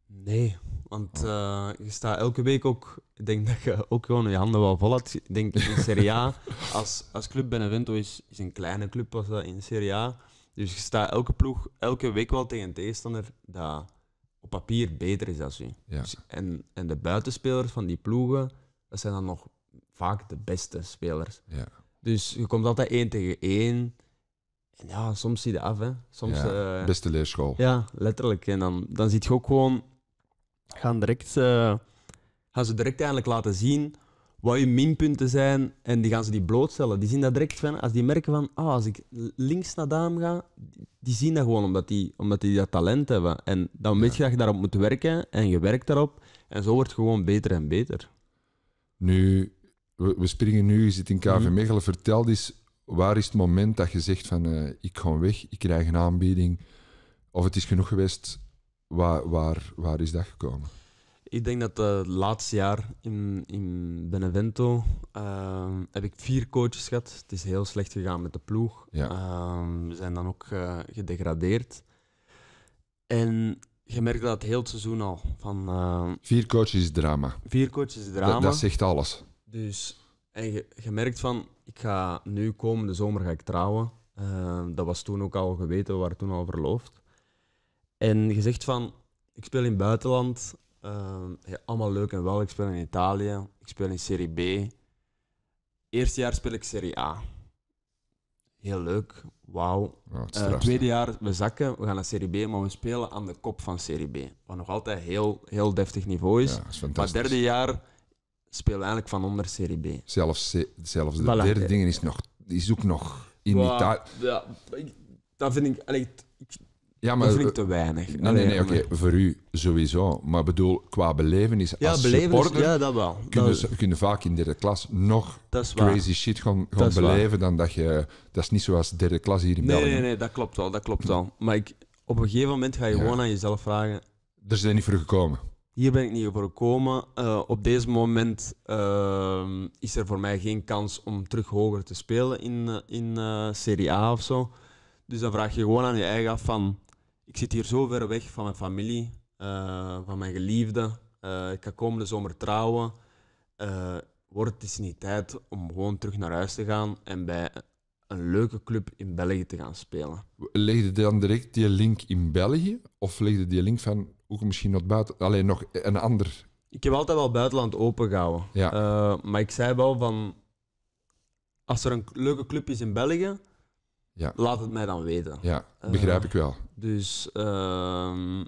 Nee, want eh, je staat elke week ook, ik denk dat je ook gewoon je handen wel vol had. Ik denk in Serie A, als, als club Benevento is, is een kleine club was dat in Serie A. Dus je staat elke ploeg, elke week wel tegen een tegenstander dat op papier beter is dan u. Dus, en, en de buitenspelers van die ploegen, dat zijn dan nog vaak de beste spelers. Ja. Dus je komt altijd één tegen één. En ja, soms zie je af, hè. Soms, eh, beste leerschool. Ja, letterlijk. En dan, dan zie je ook gewoon gaan, direct, uh, gaan ze direct eigenlijk laten zien wat je minpunten zijn en die gaan ze die blootstellen. Die zien dat direct van, als die merken van, ah, als ik links naar Dam ga, die zien dat gewoon omdat die, omdat die dat talent hebben. En dan weet je dat je daarop moet werken en je werkt daarop en zo wordt het gewoon beter en beter. Nu, we, we springen nu, je zit in KV mhm. Mechelen, vertel eens, waar is het moment dat je zegt van, eh, ik ga weg, ik krijg een aanbieding, of het is genoeg geweest, Waar, waar, waar is dat gekomen? Ik denk dat eh, het laatste jaar in, in Benevento ehm, heb ik vier coaches gehad. Het is heel slecht gegaan met de ploeg. Ehm, we zijn dan ook eh, gedegradeerd. En je merkt dat heel het seizoen al. Van, ehm, vier coaches drama. Vier coaches drama. Dat, dat zegt alles. Dus en je, je, merkt van, ik ga nu komende zomer ga ik trouwen. dat was toen ook al geweten, we waren toen al verloofd. En je zegt van, ik speel in het buitenland, ehm, ja, allemaal leuk en wel, ik speel in Italië, ik speel in Serie B. Eerste jaar speel ik Serie A. Heel leuk, wauw. Eh, tweede jaar, we zakken, we gaan naar Serie B, maar we spelen aan de kop van Serie B. Wat nog altijd heel, heel deftig niveau is. maar derde jaar speel eigenlijk van onder Serie B. Zelfs, de derde dingen is, nog, is ook nog in Italië. Ja, dat vind ik... Allee, ja, maar, dat vind ik te weinig. Nee, nee, oké, voor u sowieso. Maar bedoel, qua belevenis ja, als belevenis, Ja, dat wel. Kunnen, kunnen vaak in derde klas nog crazy shit gaan, gaan beleven dan dat je... Dat is niet zoals derde klas hier in nee, België. Nee, nee, dat klopt wel, dat klopt wel. Maar ik, op een gegeven moment ga je gewoon aan jezelf vragen... Er zijn niet voor gekomen. Hier ben ik niet voor gekomen. Eh, op deze moment eh, is er voor mij geen kans om terug hoger te spelen in, eh, in uh, Serie A of zo. Dus dan vraag je gewoon aan je eigen af van ik zit hier zo ver weg van mijn familie, eh, van mijn geliefde. Eh, ik ga komende zomer trouwen. Eh, wordt het niet tijd om gewoon terug naar huis te gaan en bij een leuke club in België te gaan spelen. Legde dan direct die link in België? Of legde die link van ook misschien nog buiten, alleen nog een ander? Ik heb altijd wel buitenland opengehouden. Ja. maar ik zei wel van, als er een leuke club is in België, ja. Laat het mij dan weten. Ja, begrijp ik eh, wel. Dus ehm,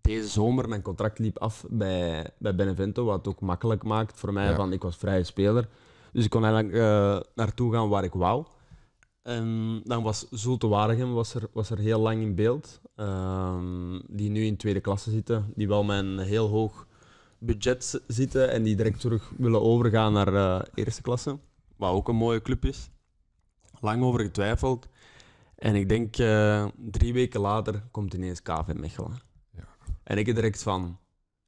deze zomer, mijn contract liep af bij, bij Benevento, wat ook makkelijk maakt voor mij, van ik was vrije speler. Dus ik kon eigenlijk eh, naartoe gaan waar ik wou. En dan was Zulte was er, was er heel lang in beeld, ehm, die nu in tweede klasse zitten, die wel met een heel hoog budget zitten en die direct terug willen overgaan naar eh, eerste klasse, wat ook een mooie club is. Lang over getwijfeld. En ik denk eh, drie weken later komt ineens KV Mechelen. Ja. En ik direct van,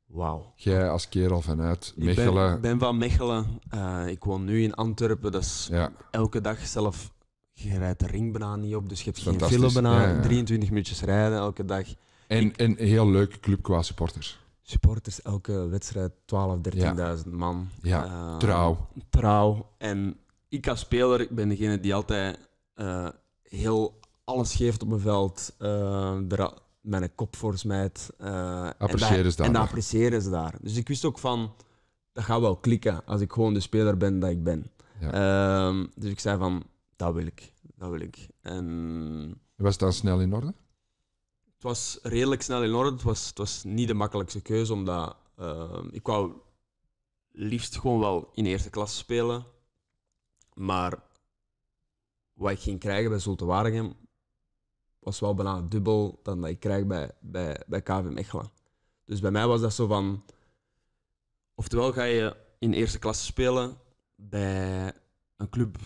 wauw. Jij als kerel vanuit Mechelen. Ik ben, van Mechelen. Eh, ik woon nu in Antwerpen, dus ja. elke dag zelf... Je rijdt de ringbanaan niet op, dus je hebt geen filmbanaan. 23 minuutjes rijden elke dag. En een heel leuke club qua supporters. Supporters, elke wedstrijd 12, 13.000 man. Ja, eh, trouw. trouw. En ik als speler ben degene die altijd heel alles geeft op mijn veld. Uh, mijn kop voor mij. Uh, eh, appreciëren en, daar, en appreciëren ze daar. Dus ik wist ook van, dat gaat wel klikken als ik gewoon de speler ben dat ik ben. Ehm, dus ik zei van, dat wil ik. Dat wil ik. En... Was het dan snel in orde? Het was redelijk snel in orde. Het was, het was niet de makkelijkste keuze, omdat ehm, ik wou liefst gewoon wel in eerste klas spelen. Maar wat ik ging krijgen bij Zulte Waregem was wel bijna dubbel dan dat je krijgt bij, bij, bij KV Mechelen. Dus bij mij was dat zo van... Oftewel ga je in eerste klasse spelen bij een club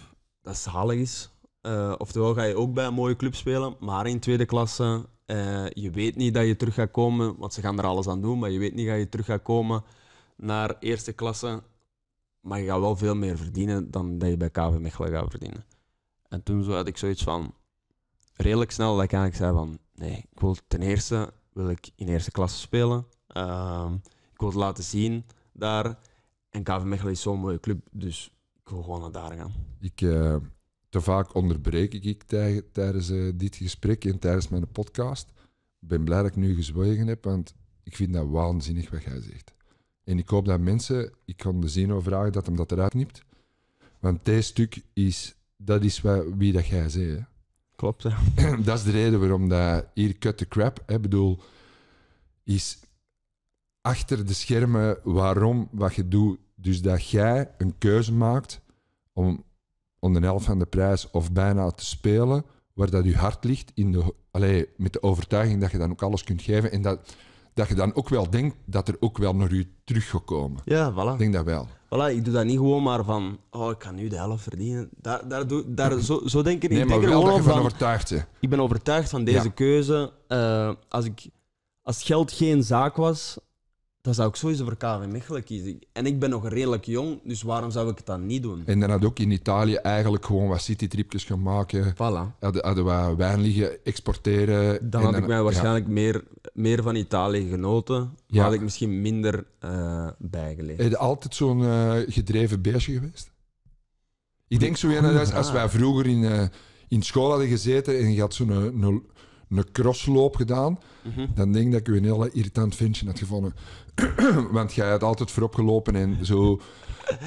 dat zalig is. Eh, oftewel ga je ook bij een mooie club spelen, maar in tweede klasse. Eh, je weet niet dat je terug gaat komen, want ze gaan er alles aan doen, maar je weet niet dat je terug gaat komen naar eerste klasse. Maar je gaat wel veel meer verdienen dan dat je bij KV Mechelen gaat verdienen. En toen had ik zoiets van, redelijk snel dat ik eigenlijk zei van nee, ik wil ten eerste wil ik in eerste klasse spelen. Ehm, ik wil het laten zien daar. En KV Mechelen is zo'n mooie club, dus ik wil gewoon naar daar gaan. Ik, eh, te vaak onderbreek ik tijdens eh, dit gesprek en tijdens mijn podcast. Ik ben blij dat ik nu gezwegen heb, want ik vind dat waanzinnig wat jij zegt. En ik hoop dat mensen, ik kan de Zeno vragen dat hem dat eruit knipt. Want dit stuk is, dat is wat, wie dat jij zei. Klopt, ja. dat is de reden waarom dat hier cut the crap, ik bedoel, is achter de schermen waarom wat je doet. Dus dat jij een keuze maakt om onder de helft van de prijs of bijna te spelen, waar dat je hart ligt, in de, allee, met de overtuiging dat je dan ook alles kunt geven en dat, dat je dan ook wel denkt dat er ook wel naar je terug komen. Ja, voilà. Ik denk dat wel ik doe dat niet gewoon maar van, oh, ik kan nu de helft verdienen. Daar, daar, doe, daar, zo, zo denk ik niet. ik ben dat je van overtuigd Ik ben overtuigd van deze keuze. Eh, als, ik, als geld geen zaak was, dan zou ik sowieso voor KV Mechelen kiezen. En ik ben nog redelijk jong, dus waarom zou ik het dan niet doen? En dan had ook in Italië eigenlijk gewoon wat citytripjes gemaakt Voilà. Hadden, hadden we wijn liggen exporteren. Dan had ik mij waarschijnlijk meer meer van Italië genoten, had ik misschien minder uh, eh, bijgeleerd. Heb je altijd zo'n eh, gedreven beestje geweest? Ik denk zo weer als, als wij vroeger in, eh, in school hadden gezeten en je had zo'n een crossloop gedaan, mhm. dan denk ik dat ik u een heel irritant vindje had gevonden. Want jij hebt altijd voorop gelopen en zo.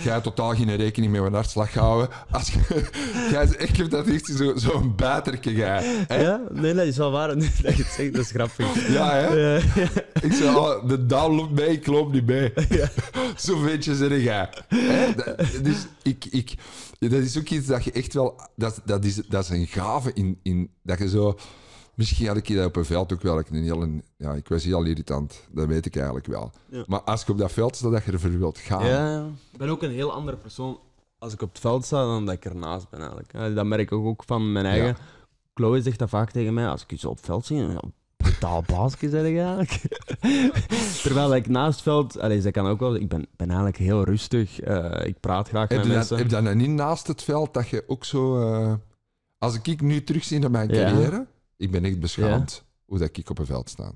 Jij totaal geen rekening met mijn hartslag gehouden. Als je, jij, ik heb dat echt zo'n zo, zo baterke, jij. Ja, nee, dat is wel waar. Nee, dat, je het dat is grappig. Ja, hè? Ik zei, oh, ah, de down loopt mee, ik loop niet mee. Ja. Zo'n je zeg Hè? Dat, dus ik, ik, dat is ook iets dat je echt wel... Dat, dat, is, dat is een gave in, in... Dat je zo Misschien had ik dat op een veld ook wel. Ik, een heel, ja, ik was heel irritant, dat weet ik eigenlijk wel. Maar als ik op dat veld sta dat je ervoor wilt gaan. Ja, ik ben ook een heel andere persoon als ik op het veld sta dan dat ik ernaast ben eigenlijk. Dat merk ik ook van mijn eigen. Chloe zegt dat vaak tegen mij, als ik zo op het veld zie, brutaal baasje zeg ik eigenlijk. Terwijl ik naast het veld, allez, zij kan ook wel, ik ben, ben eigenlijk heel rustig, eh, ik praat graag heb met mensen. Dan, heb je dan niet naast het veld dat je ook zo... Eh, als ik nu terugzie naar mijn carrière... Ik ben echt beschaamd hoe dat ik op een veld sta.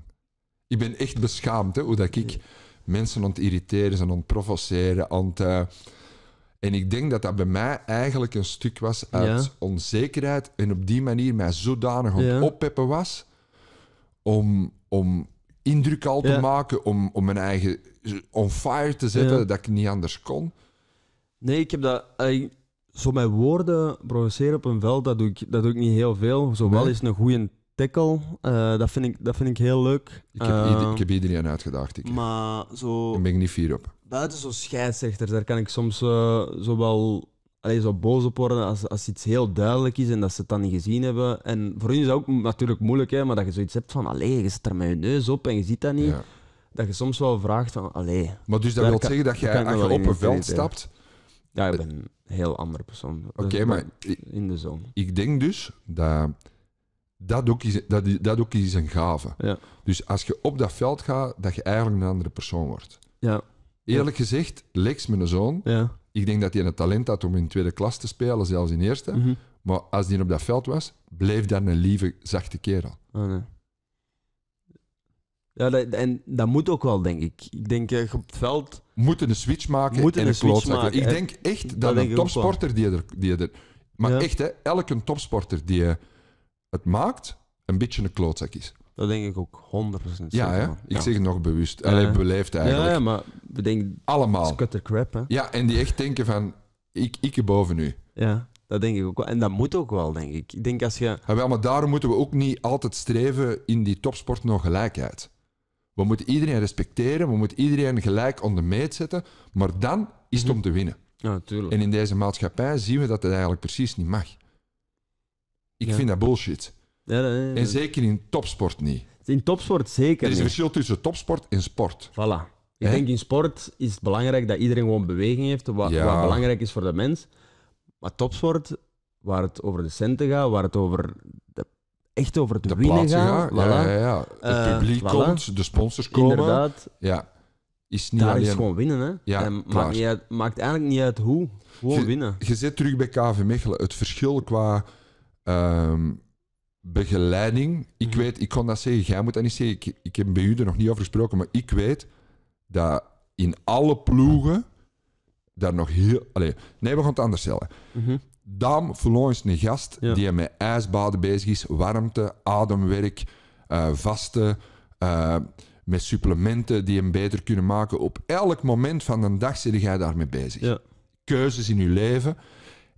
Ik ben echt beschaamd hè, hoe dat ik mensen aan het irriteren, aan het provoceren, eh, en ik denk dat dat bij mij eigenlijk een stuk was uit onzekerheid en op die manier mij zodanig aan het oppeppen was om, om indruk al te maken, om, om mijn eigen on fire te zetten, dat ik niet anders kon. Nee, ik heb dat... Eh, zo met woorden produceren op een veld, dat doe ik, dat doe ik niet heel veel. Zowel nee. is een goede tackle, uh, dat, vind ik, dat vind ik heel leuk. Ik heb, ehm, ik heb iedereen uitgedaagd. Ik maar zo... Daar ben ik niet fier op. Buiten zo'n scheidsrechters, daar kan ik soms eh, zo wel zo boos op worden als, als iets heel duidelijk is en dat ze het dan niet gezien hebben. En voor u is dat ook natuurlijk moeilijk, hè, maar dat je zoiets hebt van, allee, je zit er met je neus op en je ziet dat niet. Dat je soms wel vraagt van, allee... Maar dus dat wil zeggen dat jij, als je op een veld stapt ja, ik eh, ben een heel andere persoon. Oké, maar in de zone. Ik denk dus dat dat ook is, dat, dat ook is een gave. Ja. Dus als je op dat veld gaat, dat je eigenlijk een andere persoon wordt. Ja. Eerlijk gezegd, Lex, mijn zoon, ja. ik denk dat hij een talent had om in tweede klas te spelen, zelfs in eerste. Mhm. Maar als hij op dat veld was, bleef daar een lieve, zachte kerel. Oh, nee. Ja, en dat moet ook wel, denk ik. Ik denk, eh, op het veld... Moeten een switch maken Moeten en een switch maken, Ik denk echt dat, een topsporter die er... Die er maar echt, hè, elke topsporter die eh, het maakt, een beetje een klootzak is. Dat denk ik ook 100% procent Ja, hè? ik zeg het nog bewust. Ja. Allee, beleefd eigenlijk. Ja, ja, maar we denken, Allemaal. crap, hè. Ja, en die echt denken van, ik, ik boven u. Ja, dat denk ik ook wel. En dat moet ook wel, denk ik. Ik denk als je... Ah, maar daarom moeten we ook niet altijd streven in die topsport naar gelijkheid. We moeten iedereen respecteren, we moeten iedereen gelijk onder meet zetten, maar dan is het om te winnen. Ja, natuurlijk. En in deze maatschappij zien we dat het eigenlijk precies niet mag. Ik vind dat bullshit. Ja, En zeker in topsport niet. In topsport zeker. Er is een verschil tussen topsport en sport. Voilà. Ik denk in sport is het belangrijk dat iedereen gewoon beweging heeft, wat, wat belangrijk is voor de mens. Maar topsport, waar het over de centen gaat, waar het over de echt over het de winnen gaan. Ja, ja, ja. Het eh, publiek komt, de sponsors komen. Inderdaad. Ja. Is niet Daar alleen... is gewoon winnen, hè. Ja, maakt, eigenlijk niet uit hoe. Gewoon winnen. Je zit terug bij KV Mechelen. Het verschil qua... Ehm, begeleiding. Ik mhm. weet, ik kon dat zeggen, jij moet dat niet zeggen. Ik, ik heb bij u er nog niet over gesproken, maar ik weet dat in alle ploegen daar nog heel. Allee, nee, we gaan het anders stellen. Mhm. Dam is een gast die met ijsbaden bezig is. Warmte, ademwerk, uh, vasten. Eh, met supplementen die hem beter kunnen maken. Op elk moment van de dag zit jij daarmee bezig. Ja. Keuzes in je leven.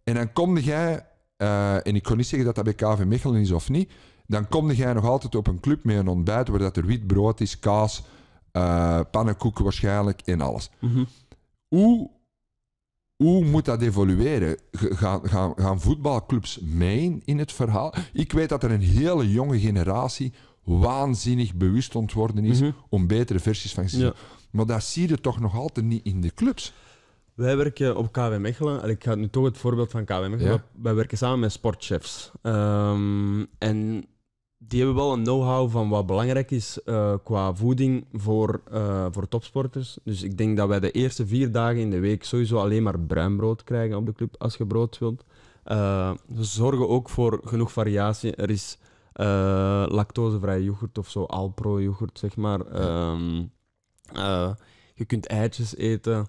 En dan kom jij, eh, en ik kon niet zeggen dat dat bij KV Mechelen is of niet, dan kom jij nog altijd op een club met een ontbijt waar dat er wit brood is, kaas, pannenkoek waarschijnlijk en alles. Mhm. Hoe hoe moet dat evolueren? Gaan, gaan, gaan voetbalclubs mee in het verhaal? Ik weet dat er een hele jonge generatie waanzinnig bewust ontworden is mhm. om betere versies van zichzelf. Ja. Maar dat zie je toch nog altijd niet in de clubs. Wij werken op KW Mechelen. En ik ga nu toch het voorbeeld van KW Mechelen. Ja. Wij werken samen met sportchefs. Ehm, en die hebben wel een know-how van wat belangrijk is eh, qua voeding voor, eh, voor topsporters. Dus ik denk dat wij de eerste vier dagen in de week sowieso alleen maar bruin brood krijgen op de club, als je brood wilt. Uh, we zorgen ook voor genoeg variatie. Er is lactosevrije yoghurt of zo, Alpro-yoghurt, zeg maar. Ehm, je kunt eitjes eten.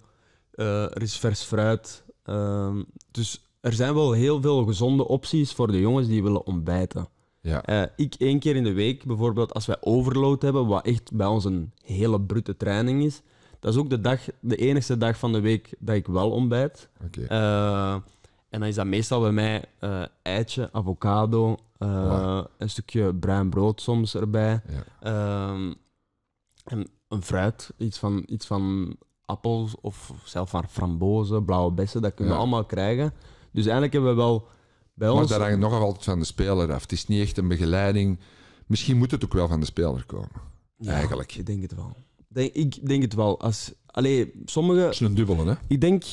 er is vers fruit. Ehm, dus er zijn wel heel veel gezonde opties voor de jongens die willen ontbijten. Ja. Eh, ik één keer in de week, bijvoorbeeld als wij overload hebben, wat echt bij ons een hele brute training is, dat is ook de, dag, de enige dag van de week dat ik wel ontbijt. Eh, en dan is dat meestal bij mij eh, eitje, avocado, een stukje bruin brood soms erbij. Ehm, en een fruit, iets van, iets van appels of zelfs van frambozen, blauwe bessen, dat kunnen we allemaal krijgen. Dus eigenlijk hebben we wel bij Maar dat hangt nogal altijd van de speler af. Het is niet echt een begeleiding. Misschien moet het ook wel van de speler komen. eigenlijk. Ik denk het wel. Denk, ik denk het wel. Als, allee, sommige... Het is een dubbele, hè? Ik denk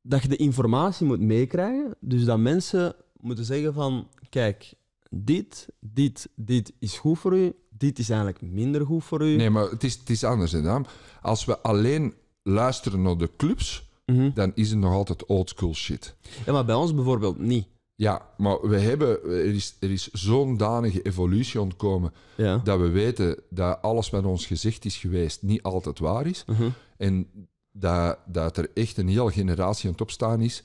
dat je de informatie moet meekrijgen. Dus dat mensen moeten zeggen van... Kijk, dit, dit, dit is goed voor u. Dit is eigenlijk minder goed voor u. Nee, maar het is, het is anders, hè, Als we alleen luisteren naar de clubs Mhm. dan is het nog altijd old school shit. Ja, maar bij ons bijvoorbeeld niet. Ja, maar we hebben, er is, er is zo'n danige evolutie ontkomen dat we weten dat alles wat ons gezegd is geweest niet altijd waar is. Mhm. En dat, dat er echt een hele generatie aan het opstaan is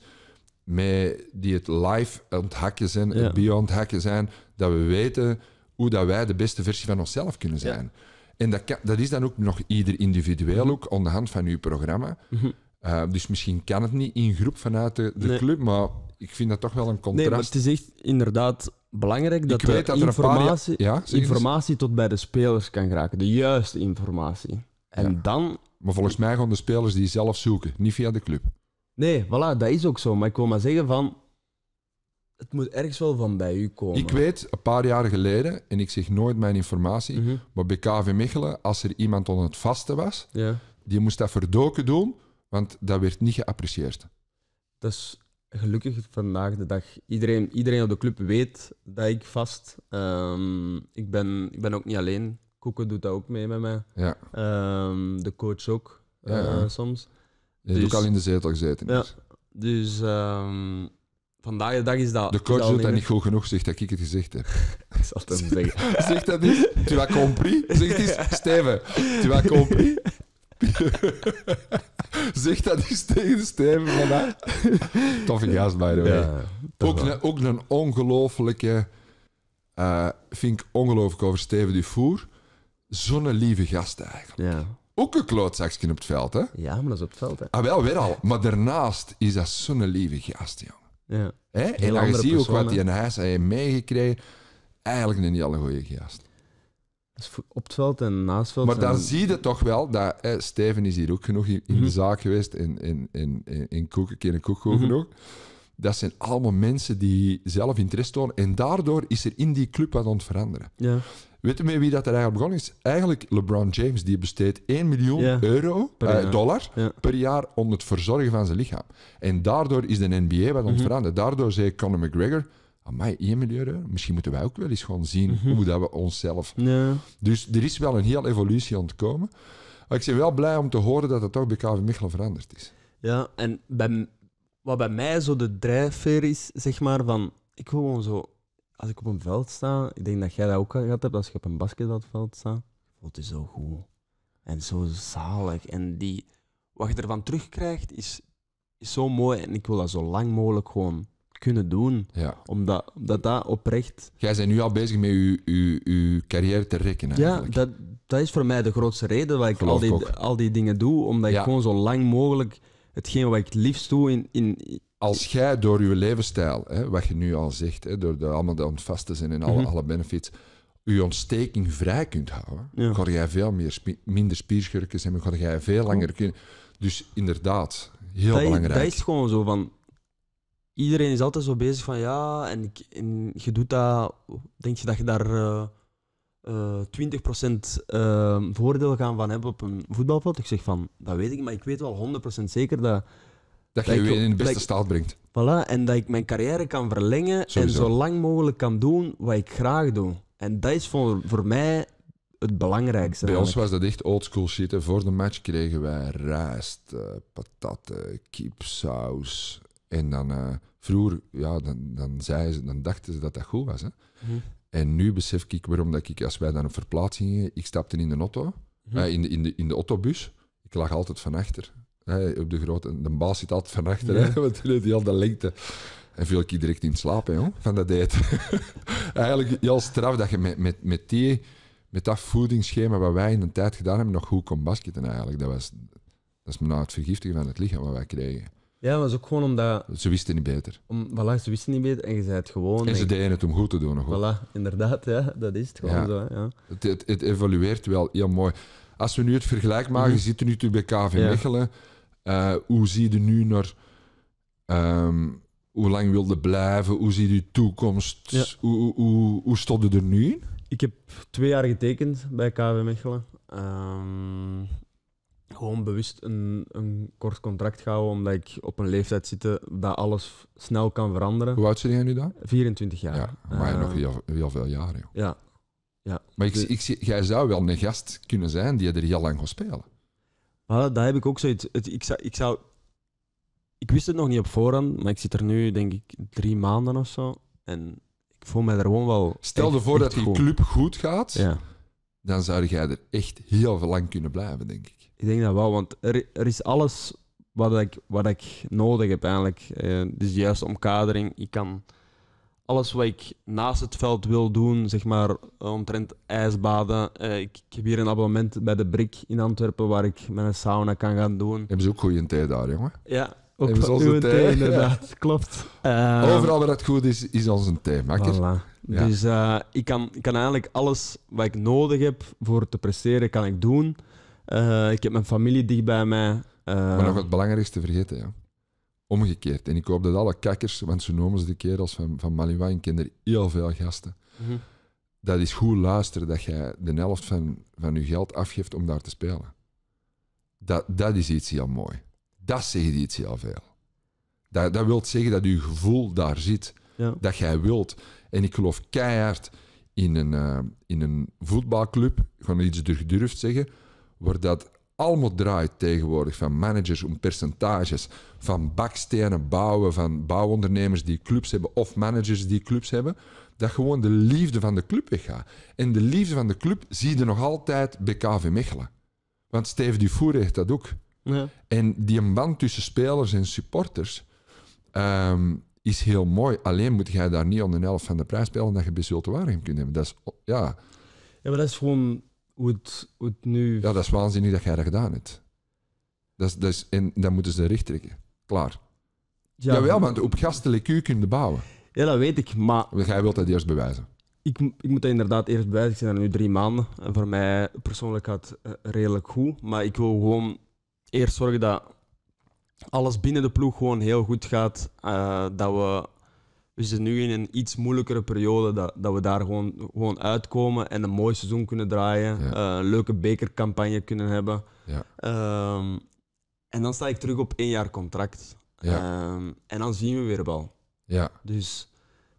met die het live aan het hakken zijn, ja. het bio hakken zijn, dat we weten hoe dat wij de beste versie van onszelf kunnen zijn. En dat, dat is dan ook nog ieder individueel, ook aan de hand van uw programma. Mhm. Eh, dus misschien kan het niet in groep vanuit de, de club, maar ik vind dat toch wel een contrast. Nee, maar het is echt inderdaad belangrijk dat, de informatie, ja, informatie tot bij de spelers kan geraken. De juiste informatie. En dan... Maar volgens mij gaan de spelers die zelf zoeken, niet via de club. Nee, voilà, dat is ook zo. Maar ik wil maar zeggen van... Het moet ergens wel van bij u komen. Ik weet, een paar jaar geleden, en ik zeg nooit mijn informatie, mhm. maar bij KV Mechelen, als er iemand onder het vaste was, ja. die moest dat verdoken doen, want dat werd niet geapprecieerd. Dus is gelukkig vandaag de dag. Iedereen, iedereen op de club weet dat ik vast. Ehm, ik, ben, ik ben ook niet alleen. Koeken doet dat ook mee met mij. Ja. Ehm, de coach ook, eh, soms. Je dus, ook al in de zetel gezeten. Ja. Dus, dus ehm, vandaag de dag is dat. De coach dat doet dat niet goed genoeg, zegt dat ik het gezegd heb. ik zal het zeggen. zeg dat niet. Tu as compris? Zeg het eens, Steven. Tu as compris? zeg dat eens tegen Steven vandaag. Toffe gast, by the way. ook, een, ook ongelofelijke... Eh, vind ik ongelooflijk over Steven Dufour. Zo'n lieve gast eigenlijk. Ja. Ook een klootzakje op het veld, hè? Ja, maar dat is op het veld, hè? Ah, wel, weer al. Maar daarnaast is dat zo'n lieve gast, jongen. Ja. Hè? En dan zie ook wat hij in huis heeft meegekregen. Eigenlijk een hele goede gast op het veld en naast het veld. Maar dan zie je toch wel dat... Eh, Steven is hier ook genoeg in, de mhm. zaak geweest. In, in, in, in, in Koek, Koek goed genoeg. Mhm. Dat zijn allemaal mensen die zelf interesse tonen. En daardoor is er in die club wat aan Ja. Weet je mee wie dat er eigenlijk begonnen is? Eigenlijk LeBron James, die besteedt 1 miljoen euro, per eh, dollar per jaar om het verzorgen van zijn lichaam. En daardoor is de NBA wat ontverander. Mhm. Daardoor zei Conor McGregor, mij 1 miljoen euro, misschien moeten wij ook wel eens gewoon zien mhm. hoe dat we onszelf... Ja. Dus er is wel een hele evolutie aan het komen. Maar ik ben wel blij om te horen dat het toch bij KV Michel veranderd is. Ja, en bij, wat bij mij zo de drijfveer is, zeg maar, van... Ik wil gewoon zo... Als ik op een veld sta, ik denk dat jij dat ook gaat gehad hebt, als je op een basketbalveld staat, voelt je zo goed. En zo zalig. En die, wat je ervan terugkrijgt, is, is zo mooi. En ik wil dat zo lang mogelijk gewoon kunnen doen. Ja. Omdat, omdat dat oprecht... Jij bent nu al bezig met je, je, je carrière te rekken. Ja, dat, dat is voor mij de grootste reden waarom ik al die, al die dingen doe. Omdat ik gewoon zo lang mogelijk hetgeen wat ik het liefst doe in, in als jij door je levensstijl, hè, wat je nu al zegt, hè, door de, allemaal de ontvasten zijn en alle, mhm. alle benefits, je ontsteking vrij kunt houden, ja. jij veel meer minder spierschurken hebben, ga jij veel langer kunnen. Dus inderdaad, heel belangrijk. dat is gewoon zo van, iedereen is altijd zo bezig van ja, en, ik, je doet dat, denk je dat je daar uh, uh, 20% voordeel gaan van hebben op een voetbalveld? Ik zeg van, dat weet ik, maar ik weet wel 100% zeker dat... Dat, je je in de beste staat brengt. Voilà, en dat ik mijn carrière kan verlengen en zo lang mogelijk kan doen wat ik graag doe. En dat is voor, voor mij het belangrijkste. Bij ons was dat echt oldschool shit. Hè. Voor de match kregen wij rijst, eh, patatten, eh, kipsaus, en dan eh, vroeger, ja, dan, dan, zeiden ze, dan dachten ze dat dat goed was. Hè? Mhm. En nu besef ik waarom dat ik, als wij dan een verplaatsing gingen, ik stapte in de auto, mhm. eh, in, de, in, de, in de autobus. Ik lag altijd van achter. Hey, eh, op de, grote, de baas zit altijd van achter, want die al de lengte. En viel ik direct in slaap hè, van dat eten Eigenlijk heel straf dat je met, met, met, die, met dat voedingsschema wat wij in de tijd gedaan hebben, nog goed kon basketten eigenlijk. Dat, was, dat is me nou het vergiftigen van het lichaam wat wij kregen. Ja, maar is ook gewoon omdat... Ze wisten niet beter. Om, voilà, ze wisten niet beter en je zei het gewoon... En ze deden het om goed te doen nog wel. Voilà, inderdaad, ja, dat is het gewoon ja. zo. Ja. Het, het, evolueert wel heel mooi. Als we nu het vergelijk maken, mm -hmm. nu natuurlijk bij KV Mechelen. Eh, hoe zie je nu naar... Ehm, hoe lang wilde blijven? Hoe zie je de toekomst? Hoe, hoe, hoe, stond je er nu in? Ik heb twee jaar getekend bij KV Mechelen. Ehm, gewoon bewust een, een kort contract gehouden, omdat ik op een leeftijd zit eh, dat alles snel kan veranderen. Hoe oud zit jij nu dan? 24 jaar. Ja, maar eh, nog heel, veel jaren. Joh. Ja. ja. Maar ik, dus- ik, jij zou wel een gast kunnen zijn die er heel lang gaat spelen. Maar dat heb ik ook zoiets. Het, ik, zou, ik, zou, ik wist het nog niet op voorhand, maar ik zit er nu denk ik drie maanden of zo. En ik voel mij er gewoon wel. Stel je voor dat die club goed gaat, ja. dan zou jij er echt heel veel lang kunnen blijven, denk ik. Ik denk dat wel, want er, is alles wat ik, wat ik nodig heb eigenlijk. Uh, dus juist omkadering. Ik kan alles wat ik naast het veld wil doen, zeg maar omtrent ijsbaden. Eh, ik, heb hier een abonnement bij de Brik in Antwerpen waar ik mijn sauna kan gaan doen. Hebben ze ook goede tijd daar, jongen? Ja, ook onze thee, inderdaad. Klopt. Eh, Overal waar het goed is, is als een Voilà. Dus ik, kan, ik kan eigenlijk alles wat ik nodig heb voor te presteren, kan ik doen. Eh, ik heb mijn familie dicht bij mij. Eh, maar nog wat belangrijkste vergeten, ja. Omgekeerd. En ik hoop dat alle kakkers, want ze noemen ze de kerels van, van Maliwa en kinderen heel veel gasten. Mhm. Dat is goed luisteren dat jij de helft van, van je geld afgeeft om daar te spelen. Dat, dat is iets heel mooi. Dat zegt iets heel veel. Dat, dat wil zeggen dat je gevoel daar zit. Dat jij wilt. En ik geloof keihard in een, eh, in een voetbalclub, gewoon iets durf durft zeggen, wordt dat allemaal draait tegenwoordig van managers om percentages, van bakstenen bouwen, van bouwondernemers die clubs hebben of managers die clubs hebben, dat gewoon de liefde van de club weggaat. En de liefde van de club zie je nog altijd bij KV Mechelen. Want Steven Dufour heeft dat ook. Ja. En die band tussen spelers en supporters ehm, is heel mooi. Alleen moet jij daar niet onder de helft van de prijs spelen dat je bij Zulte Waregem kunt hebben. Dat is, ja. ja, maar dat is gewoon hoe het, nu... Ja, dat is waanzinnig dat jij dat gedaan hebt. Dat is, dat is, en dan moeten ze recht trekken. Klaar. Ja, Jawel, want op gastelijk u kunnen bouwen. Ja, dat weet ik, maar... Jij wilt dat eerst bewijzen. Ik, ik moet dat inderdaad eerst bewijzen. Ik zit nu drie maanden. En voor mij persoonlijk gaat het eh, redelijk goed. Maar ik wil gewoon eerst zorgen dat alles binnen de ploeg gewoon heel goed gaat. Eh, dat we we zitten nu in een iets moeilijkere periode dat, dat we daar gewoon, gewoon uitkomen en een mooi seizoen kunnen draaien. Eh, een leuke bekercampagne kunnen hebben. Ja. Ehm, en dan sta ik terug op één jaar contract. Ja. Ehm, en dan zien we weer wel. Ja. Dus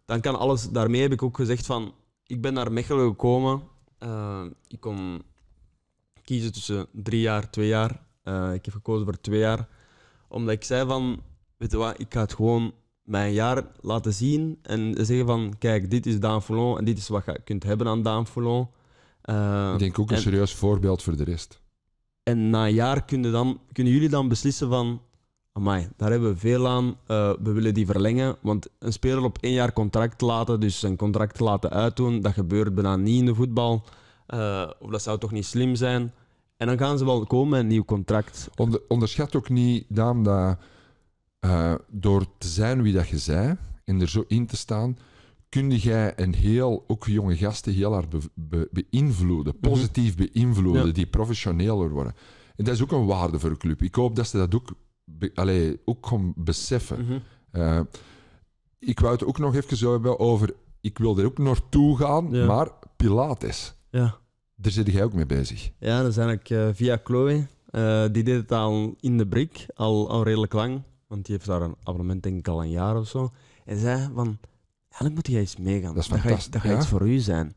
dan kan alles... Daarmee heb ik ook gezegd van... Ik ben naar Mechelen gekomen. Ehm, ik kon kiezen tussen drie jaar, twee jaar. Eh, ik heb gekozen voor twee jaar. Omdat ik zei van... Weet je wat, ik ga het gewoon mij een jaar laten zien en zeggen van kijk, dit is Daan Foulon en dit is wat je kunt hebben aan Daan Foulon. Ehm, ik denk ook een serieus voorbeeld voor de rest. En na een jaar kunnen, dan, kunnen jullie dan beslissen van amai, daar hebben we veel aan, eh, we willen die verlengen. Want een speler op één jaar contract laten, dus zijn contract laten uitdoen, dat gebeurt bijna niet in de voetbal. Uh, of dat zou toch niet slim zijn? En dan gaan ze wel komen met een nieuw contract. Onder, onderschat ook niet, Daan, dat eh, door te zijn wie dat je zij en er zo in te staan, kun jij een heel, ook jonge gasten heel hard beïnvloeden, mhm. positief beïnvloeden, die professioneler worden. En dat is ook een waarde voor de club. Ik hoop dat ze dat ook, be, ook gaan beseffen. Mhm. Eh, ik wou het ook nog even zo hebben over, ik wil er ook naartoe gaan, maar Pilates. Ja. Daar zit jij ook mee bezig. Ja, dat is eigenlijk via Chloe. Eh, die deed het al in de brik, al, al redelijk lang want die heeft daar een abonnement denk ik al een jaar of zo. En zei van, eigenlijk moet jij eens meegaan. Dat, is dat gaat, dat gaat iets voor u zijn.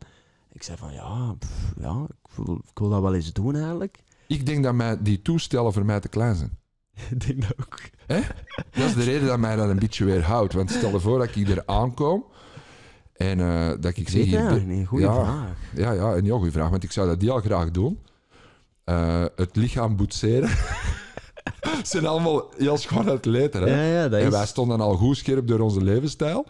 Ik zei van, ja, ja ik wil, ik, wil, dat wel eens doen eigenlijk. Ik denk dat mij die toestellen voor mij te klein zijn. ik denk dat ook. Hè? Dat is de reden dat mij dat een beetje weerhoudt. Want stel je voor dat ik er aankom... En eh, dat ik zie hier, een goede vraag. Ja, ja, een heel goede vraag. Want ik zou dat al graag doen. Eh, het lichaam boetseren. ze zijn allemaal heel schoon uit leter. Hè? Ja, ja, dat is... En wij stonden al goed scherp door onze levensstijl.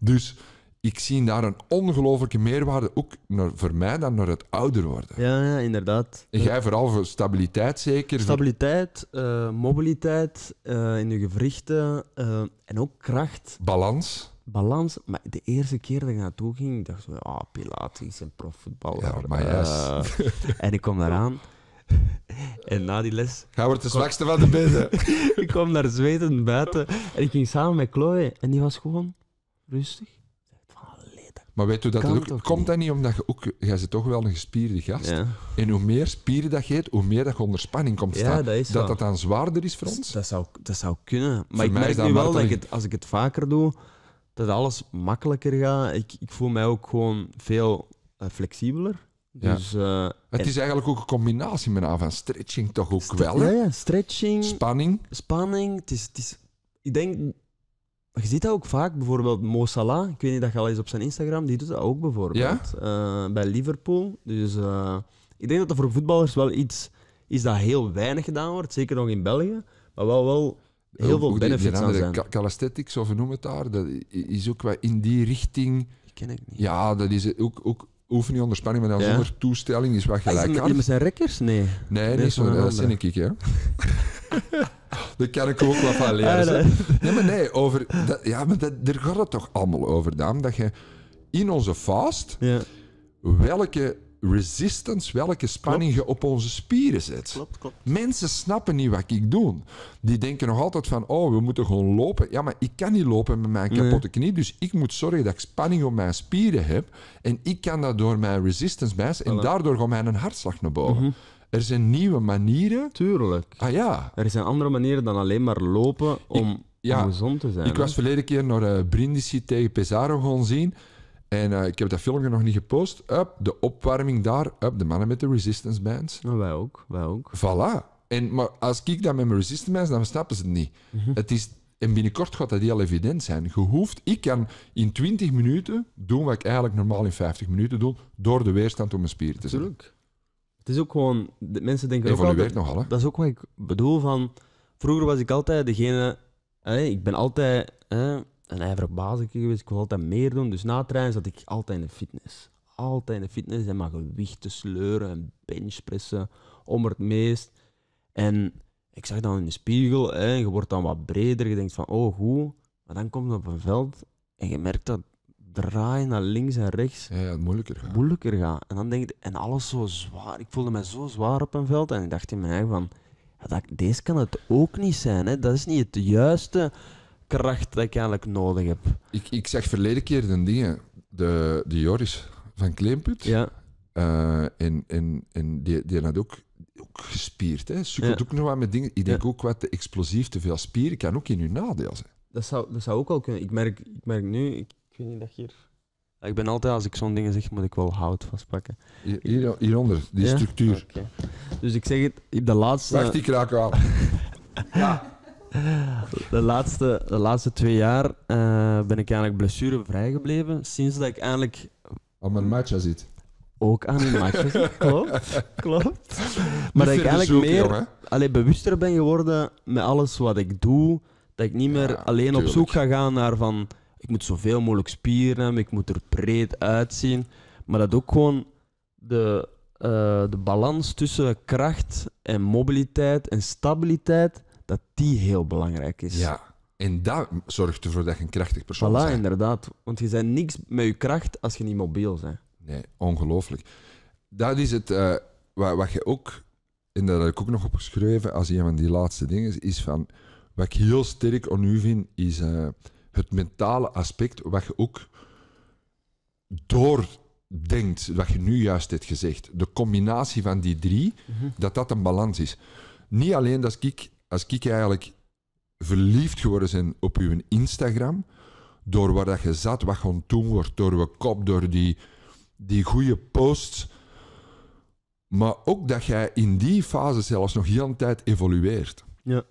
Dus ik zie daar een ongelofelijke meerwaarde, ook voor mij, dan naar het ouder worden. Ja, ja inderdaad. En jij vooral voor stabiliteit zeker? Stabiliteit, eh, mobiliteit eh, in de gewrichten eh, en ook kracht. Balans. Balans, maar de eerste keer dat ik naartoe ging, dacht ik, ah, oh, Pilates en profvoetbal. Ja, maar yes. En ik kom daaraan En na die les... Jij wordt de zwakste van de bende. ik kwam naar Zweten, buiten en ik ging samen met Chloe. En die was gewoon rustig. Maar weet u dat, dat ook, komt dat niet omdat je ook, jij zit toch wel een gespierde gast. En hoe meer spieren dat je hoe meer dat je onder spanning komt staan. dat, dat, dan zwaarder is voor ons. Dat zou, dat zou kunnen. Maar ik merk nu wel dat ik als ik het vaker doe, dat alles makkelijker gaat. Ik, ik voel mij ook gewoon veel eh, flexibeler. Dus, ja. Eh, het is eigenlijk ook een combinatie met aan van stretching, toch ook wel? Ja, stretching. Spanning. Spanning. Het is, het is, ik denk, je ziet dat ook vaak, bijvoorbeeld Mo Salah. Ik weet niet dat je al eens op zijn Instagram, die doet dat ook bijvoorbeeld. Eh, bij Liverpool. Dus eh, ik denk dat dat voor voetballers wel iets is dat heel weinig gedaan wordt, zeker nog in België, maar wel wel heel veel benefits aan zijn. Calisthetics, of noem het daar, dat is ook wel in die richting. Die ken ik niet. Ja, dat is ook, ook oefening niet onder spanning, maar dan zonder toestelling is wat gelijk. aan. zijn rekkers? Nee. Nee, nee, zo, dat zin ik, Daar kan ik ook wat van leren. Ah, nee, maar nee, over ja, maar dat, daar gaat het toch allemaal over, Dat je in onze fast, ja. welke resistance, welke spanning je op onze spieren zet. Klopt, klopt. Mensen snappen niet wat ik doe. Die denken nog altijd van, oh, we moeten gewoon lopen. Ja, maar ik kan niet lopen met mijn kapotte knie, dus ik moet zorgen dat ik spanning op mijn spieren heb. En ik kan dat door mijn resistance mass en daardoor gaat mijn hartslag naar boven. Mhm. Er zijn nieuwe manieren. Tuurlijk. Ah ja. Er zijn andere manieren dan alleen maar lopen om, gezond te zijn. Ik was verleden keer naar uh, Brindisi tegen Pesaro gaan zien. En eh, ik heb dat filmpje nog niet gepost. Up, de opwarming daar. Up, de mannen met de resistance bands. Nou, wij ook, wij ook. Voilà. En, maar als ik dat met mijn resistance bands, dan snappen ze het niet. Mhm. het is, en binnenkort gaat dat heel evident zijn. Je hoeft, ik kan in 20 minuten doen wat ik eigenlijk normaal in 50 minuten doe, door de weerstand op mijn spieren te zetten. Het is ook gewoon, mensen denken ook dat, nogal, dat is ook wat ik bedoel van, vroeger was ik altijd degene, ik ben altijd een ijver basisje geweest. Ik wil altijd meer doen. Dus na trein zat ik altijd in de fitness. Altijd in de fitness en maar gewichten sleuren en benchpressen om het meest. En ik zag dan in de spiegel, hè, je wordt dan wat breder. Je denkt van, oh goed. Maar dan komt je op een veld en je merkt dat draaien naar links en rechts ja, moeilijker, gaat. moeilijker gaat. En dan denk je, en alles zo zwaar. Ik voelde me zo zwaar op een veld en ik dacht in mijn eigen van, ja, dat, deze kan het ook niet zijn. Hè. Dat is niet het juiste kracht dat ik eigenlijk nodig heb. Ik, ik zag verleden keer de dingen, de, de Joris van Kleemput. Ja. Eh, en en, en die, die had ook, ook gespierd. Hè. Sukkelt ja. ook nog wat met dingen. Ik denk ook wat te explosief, te veel spieren kan ook in uw nadeel zijn. Dat zou, dat zou ook al kunnen. Ik merk, ik merk nu, ik, weet niet dat hier. Ik ben altijd, als ik zo'n dingen zeg, moet ik wel hout vastpakken. Hier, hieronder, die structuur. Dus ik zeg het, de laatste. Wacht, die raak aan. ja. de, laatste, de laatste twee jaar eh, ben ik eigenlijk blessurevrij gebleven. Sinds dat ik eigenlijk... Aan mijn matcha zit. Ook aan mijn matcha zit, klopt. klopt. Maar dat ik eigenlijk meer bewuster ben geworden met alles wat ik doe. Dat ik niet meer alleen op zoek ga gaan naar van... Ik moet zoveel mogelijk spieren hebben, ik moet er breed uitzien. Maar dat ook gewoon de, eh, de balans tussen kracht en mobiliteit en stabiliteit dat die heel belangrijk is. Ja. En dat zorgt ervoor dat je een krachtig persoon voilà, bent. inderdaad. Want je bent niks met je kracht als je niet mobiel bent. Nee, ongelooflijk. Dat is het, eh, wat, wat, je ook, en dat heb ik ook nog opgeschreven als een van die laatste dingen, is, is van, wat ik heel sterk aan u vind, is eh, het mentale aspect, wat je ook doordenkt, wat je nu juist hebt gezegd. De combinatie van die drie, mhm. dat dat een balans is. Niet alleen dat ik als ik eigenlijk verliefd geworden zijn op uw Instagram, door waar dat je zat, wat gewoon toen wordt, door je kop, door die, die goede posts. Maar ook dat jij in die fase zelfs nog heel een tijd evolueert. Ja.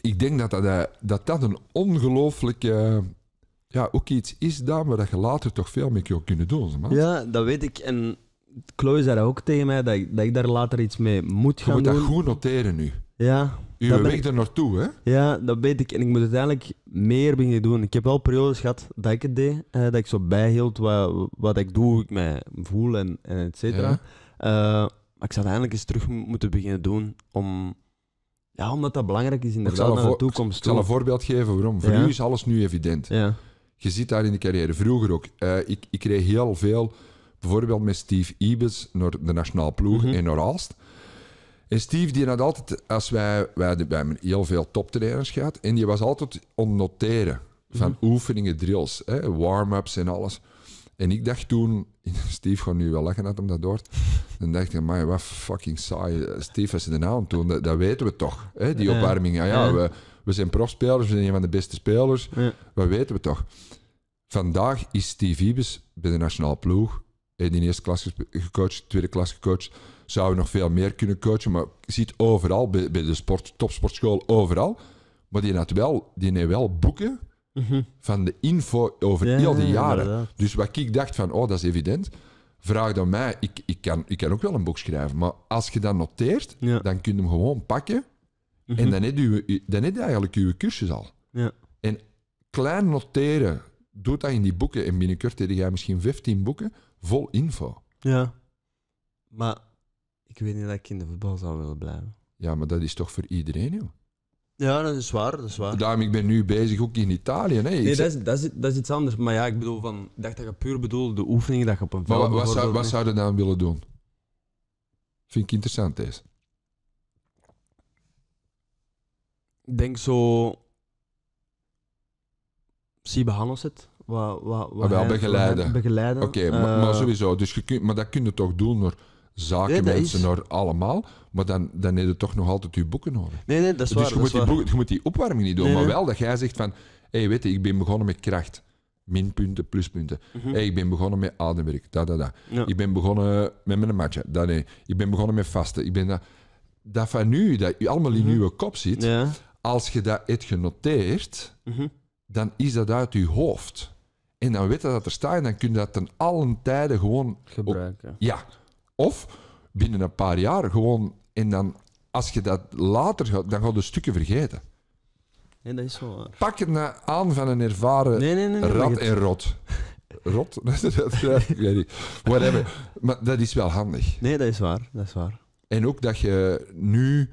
Ik denk dat dat, dat, dat een ongelooflijke... Ja, ook iets is daar, maar dat je later toch veel mee kunt kunnen doen. Man. Ja, dat weet ik. En Chloe zei ook tegen mij, dat ik, dat ik daar later iets mee moet gaan doen. Je moet dat goed noteren nu. Ja, je dat ik, er naartoe, hè? Ja, dat weet ik. En ik moet uiteindelijk meer beginnen doen. Ik heb wel periodes gehad dat ik het deed. Eh, dat ik zo bijhield wat, wat ik doe, hoe ik mij voel en, en et cetera. Eh, maar ik zou uiteindelijk eens terug moeten beginnen doen om... Ja, omdat dat belangrijk is in de toekomst. Ik zal een voorbeeld geven waarom. Voor ja. u is alles nu evident. Ja. Je ziet daar in de carrière. Vroeger ook. Eh, ik, ik kreeg heel veel, bijvoorbeeld met Steve Ibis, naar de nationale ploeg en mhm. naar en Steve die had altijd, als wij, wij, bij heel veel toptrainers gehad, en die was altijd onnoteren van mhm. oefeningen, drills, warm-ups en alles. En ik dacht toen, Steve gaat nu wel lachen dat hem dat hoort. Dan dacht ik, maar wat fucking saai. Eh, Steve, was ze de naam toen, dat, weten we toch. Hè? Die opwarming, ah ja, ja, we, we zijn profspelers, we zijn een van de beste spelers. Ja. Wat weten we toch? Vandaag is Steve Ibis bij de nationale ploeg. In eerste klas gecoacht, tweede klas gecoacht zou je nog veel meer kunnen coachen. Maar je ziet overal, bij, de sport, topsportschool, overal. Maar die had wel, die wel boeken mhm. van de info over ja, heel die jaren. dus wat ik dacht van, oh, dat is evident. Vraag dan mij, ik, ik, kan, ik kan ook wel een boek schrijven. Maar als je dat noteert, dan kun je hem gewoon pakken. Mhm. En dan heb, je, dan eigenlijk je cursus al. En klein noteren, doe dat in die boeken. En binnenkort heb jij misschien 15 boeken vol info. Ja, maar ik weet niet dat ik in de voetbal zou willen blijven. Ja, maar dat is toch voor iedereen, joh? Ja, dat is waar, dat is waar. Daarom, ik ben nu bezig ook in Italië. Hè. Nee, dat is, dat, is, dat is iets anders. Maar ja, ik bedoel, van, ik dacht dat je puur bedoelde de oefeningen dat je op een veld... Maar wat, zou, wat je dan willen doen? Vind ik interessant, deze. Ik denk zo... Siebe Hannes het. Wat, wat, ah, wel, begeleiden. begeleiden. Oké, maar, eh, sowieso. Dus je kunt, maar dat kun je toch doen maar zaken, nee, naar allemaal. Maar dan, dan heb je toch nog altijd je boeken nodig. Nee, nee, dat is dus waar. Dus je, moet die boeken, je moet die opwarming niet doen, maar wel dat jij zegt van... Hé, hey, weet je, ik ben begonnen met kracht. Minpunten, pluspunten. Mhm. hey, ik ben begonnen met ademwerk. da, da, da. Ik ben begonnen met mijn matje. Dat, nee. Ik ben begonnen met vasten. Ik ben dat... Dat van nu, dat je allemaal in nieuwe mhm. kop zit... Als je dat hebt genoteerd, mhm. dan is dat uit je hoofd. En dan weet je dat er staat en dan kun je dat ten allen tijde gewoon... Gebruiken. ja. Of binnen een paar jaar gewoon. En dan, als je dat later gaat, dan ga je stukken vergeten. Nee, dat is zo. waar. Pak het nou aan van een ervaren nee, nee, nee, rat en rot. Rot? ik weet niet. Whatever. Maar dat is wel handig. Nee, dat is waar. Dat is waar. En ook dat je nu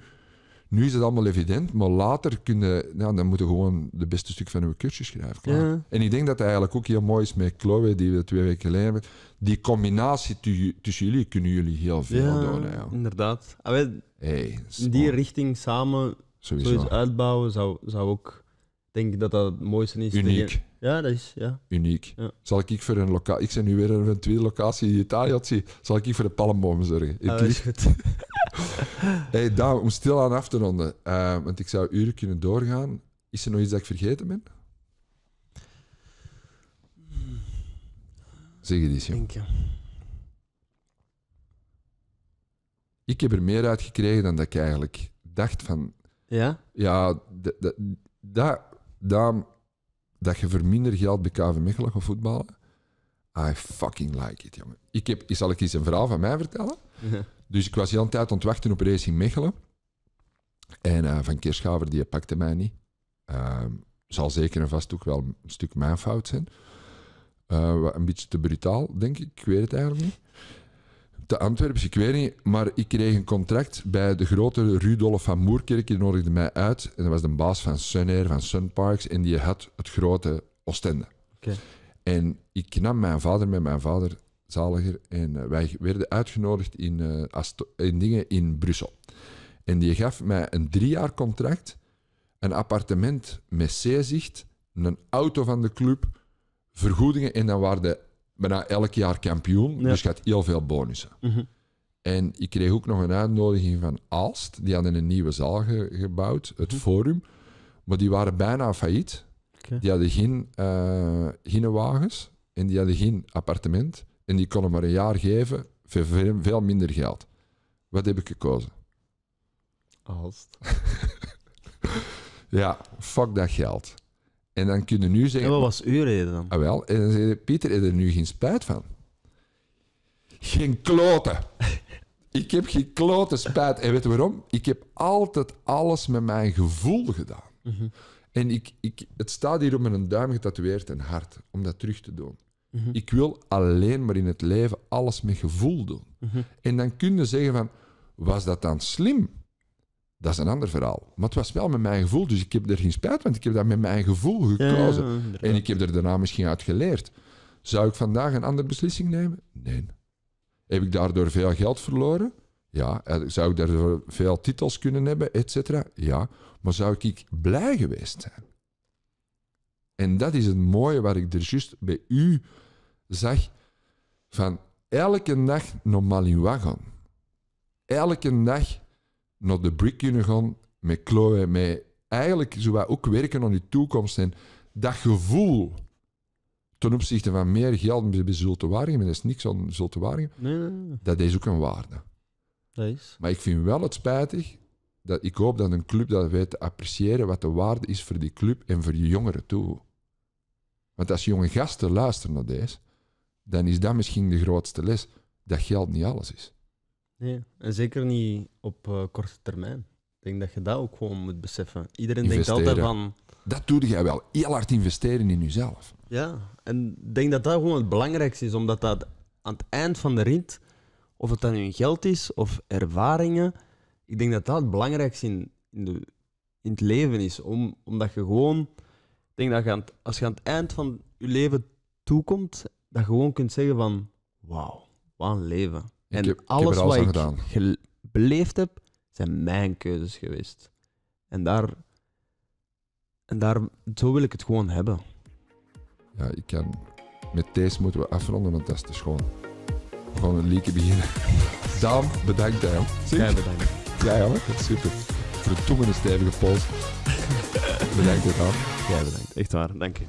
nu is het allemaal evident, maar later kunnen, ja, dan moeten gewoon de beste stuk van uw cursus schrijven. En ik denk dat het eigenlijk ook heel mooi is met Chloe, die we twee weken geleden hebben. Die combinatie tussen jullie kunnen jullie heel veel doen. Ja. Inderdaad. Ah, hey, in die richting samen Sowieso. zoiets uitbouwen zou, zou ook, denk ik dat dat het mooiste is. Uniek. Ja, dat is ja. uniek. Ja. Zal ik, ik voor een locatie, ik ben nu weer een tweede locatie in Italië zal ik, ik voor de palmbomen zorgen. Ah, is goed. hey, Daan, om stilaan af te ronden, eh, want ik zou uren kunnen doorgaan. Is er nog iets dat ik vergeten ben? Zeg het eens, Dank je. Ik heb er meer uit gekregen dan dat ik eigenlijk dacht van... Ja? Ja, dat, dat, dat, je voor minder geld bij KV Mechelen gaat voetballen, I fucking like it, jongen. Ik heb, zal ik eens een verhaal van mij vertellen? Dus ik was de een tijd ontwachten op Racing Mechelen. En eh, Van Keerschaver die pakte mij niet. Ehm, zal zeker en vast ook wel een stuk mijn fout zijn. Eh, een beetje te brutaal, denk ik. Ik weet het eigenlijk niet. Te Antwerps, ik weet niet. Maar ik kreeg een contract bij de grote Rudolf van Moerkerk. Die nodigde mij uit. En dat was de baas van Sunair, van Sunparks. En die had het grote Oostende. Okay. En ik nam mijn vader met mijn vader zaliger. En eh, wij werden uitgenodigd eh, in, dingen in Brussel. En die gaf mij een drie jaar contract, een appartement met zeezicht, een auto van de club, vergoedingen. En dan waren we bijna elk jaar kampioen. Dus je had heel veel bonussen. Mhm. En ik kreeg ook nog een uitnodiging van Aalst. Die hadden een nieuwe zaal gebouwd, het mhm. Forum. Maar die waren bijna failliet. Die hadden eh, geen wagens en die hadden geen appartement. En die kon hem maar een jaar geven voor veel minder geld. Wat heb ik gekozen? Alst. ja, fuck dat geld. En dan kunnen nu zeggen. En wat was uw reden dan? Ah, wel. En dan zei Pieter, heb je er nu geen spijt van? Geen kloten. ik heb geen kloten spijt. En weet je waarom? Ik heb altijd alles met mijn gevoel gedaan. Mhm. En ik, ik, het staat hier op mijn duim getatoeëerd en hart om dat terug te doen. Mhm. Ik wil alleen maar in het leven alles met gevoel doen. Mhm. En dan kun je zeggen van, was dat dan slim? Dat is een ander verhaal. Maar het was wel met mijn gevoel, dus ik heb er geen spijt, want ik heb dat met mijn gevoel gekozen. en ik heb er daarna misschien uit geleerd. Zou ik vandaag een andere beslissing nemen? Nee. Heb ik daardoor veel geld verloren? Ja. Eh, zou ik daardoor veel titels kunnen hebben, et Ja. Maar zou ik blij geweest zijn? En dat is het mooie wat ik er juist bij u zag. Van elke dag naar Malinois gaan. Elke dag naar de brick kunnen gaan met Chloe. Met eigenlijk zo ook werken aan die toekomst. En dat gevoel ten opzichte van meer geld bij Zulte Waringen, dat is niks aan Zulte Waringen, nee, nee, nee. dat is ook een waarde. Dat is. Maar ik vind wel het spijtig, dat ik hoop dat een club dat weet te appreciëren wat de waarde is voor die club en voor die jongeren toe. Want als jonge gasten luisteren naar deze, dan is dat misschien de grootste les. Dat geld niet alles is. Nee, en zeker niet op eh, korte termijn. Ik denk dat je dat ook gewoon moet beseffen. Iedereen denkt altijd van... Dat doe jij wel. Heel hard investeren in jezelf. Ja, en ik denk dat dat gewoon het belangrijkste is. Omdat dat aan het eind van de rit, of het dan nu geld is of ervaringen, ik denk dat dat het belangrijkste in, in het leven is. Om, omdat je gewoon denk dat als je aan het eind van je leven toekomt, dat je gewoon kunt zeggen van... Wauw, wat een leven. Ik en heb, alles wat ik beleefd heb, zijn mijn keuzes geweest. En daar... En daar, zo wil ik het gewoon hebben. Ja, ik kan... Met deze moeten we afronden, want dat is te schoon. gaan een leuke beginnen. Daan, bedankt, Daan. Jij bedankt. Ja, is Super. Voor de een stevige pols bedankt ook al. Jij bedankt. Echt waar, dank je.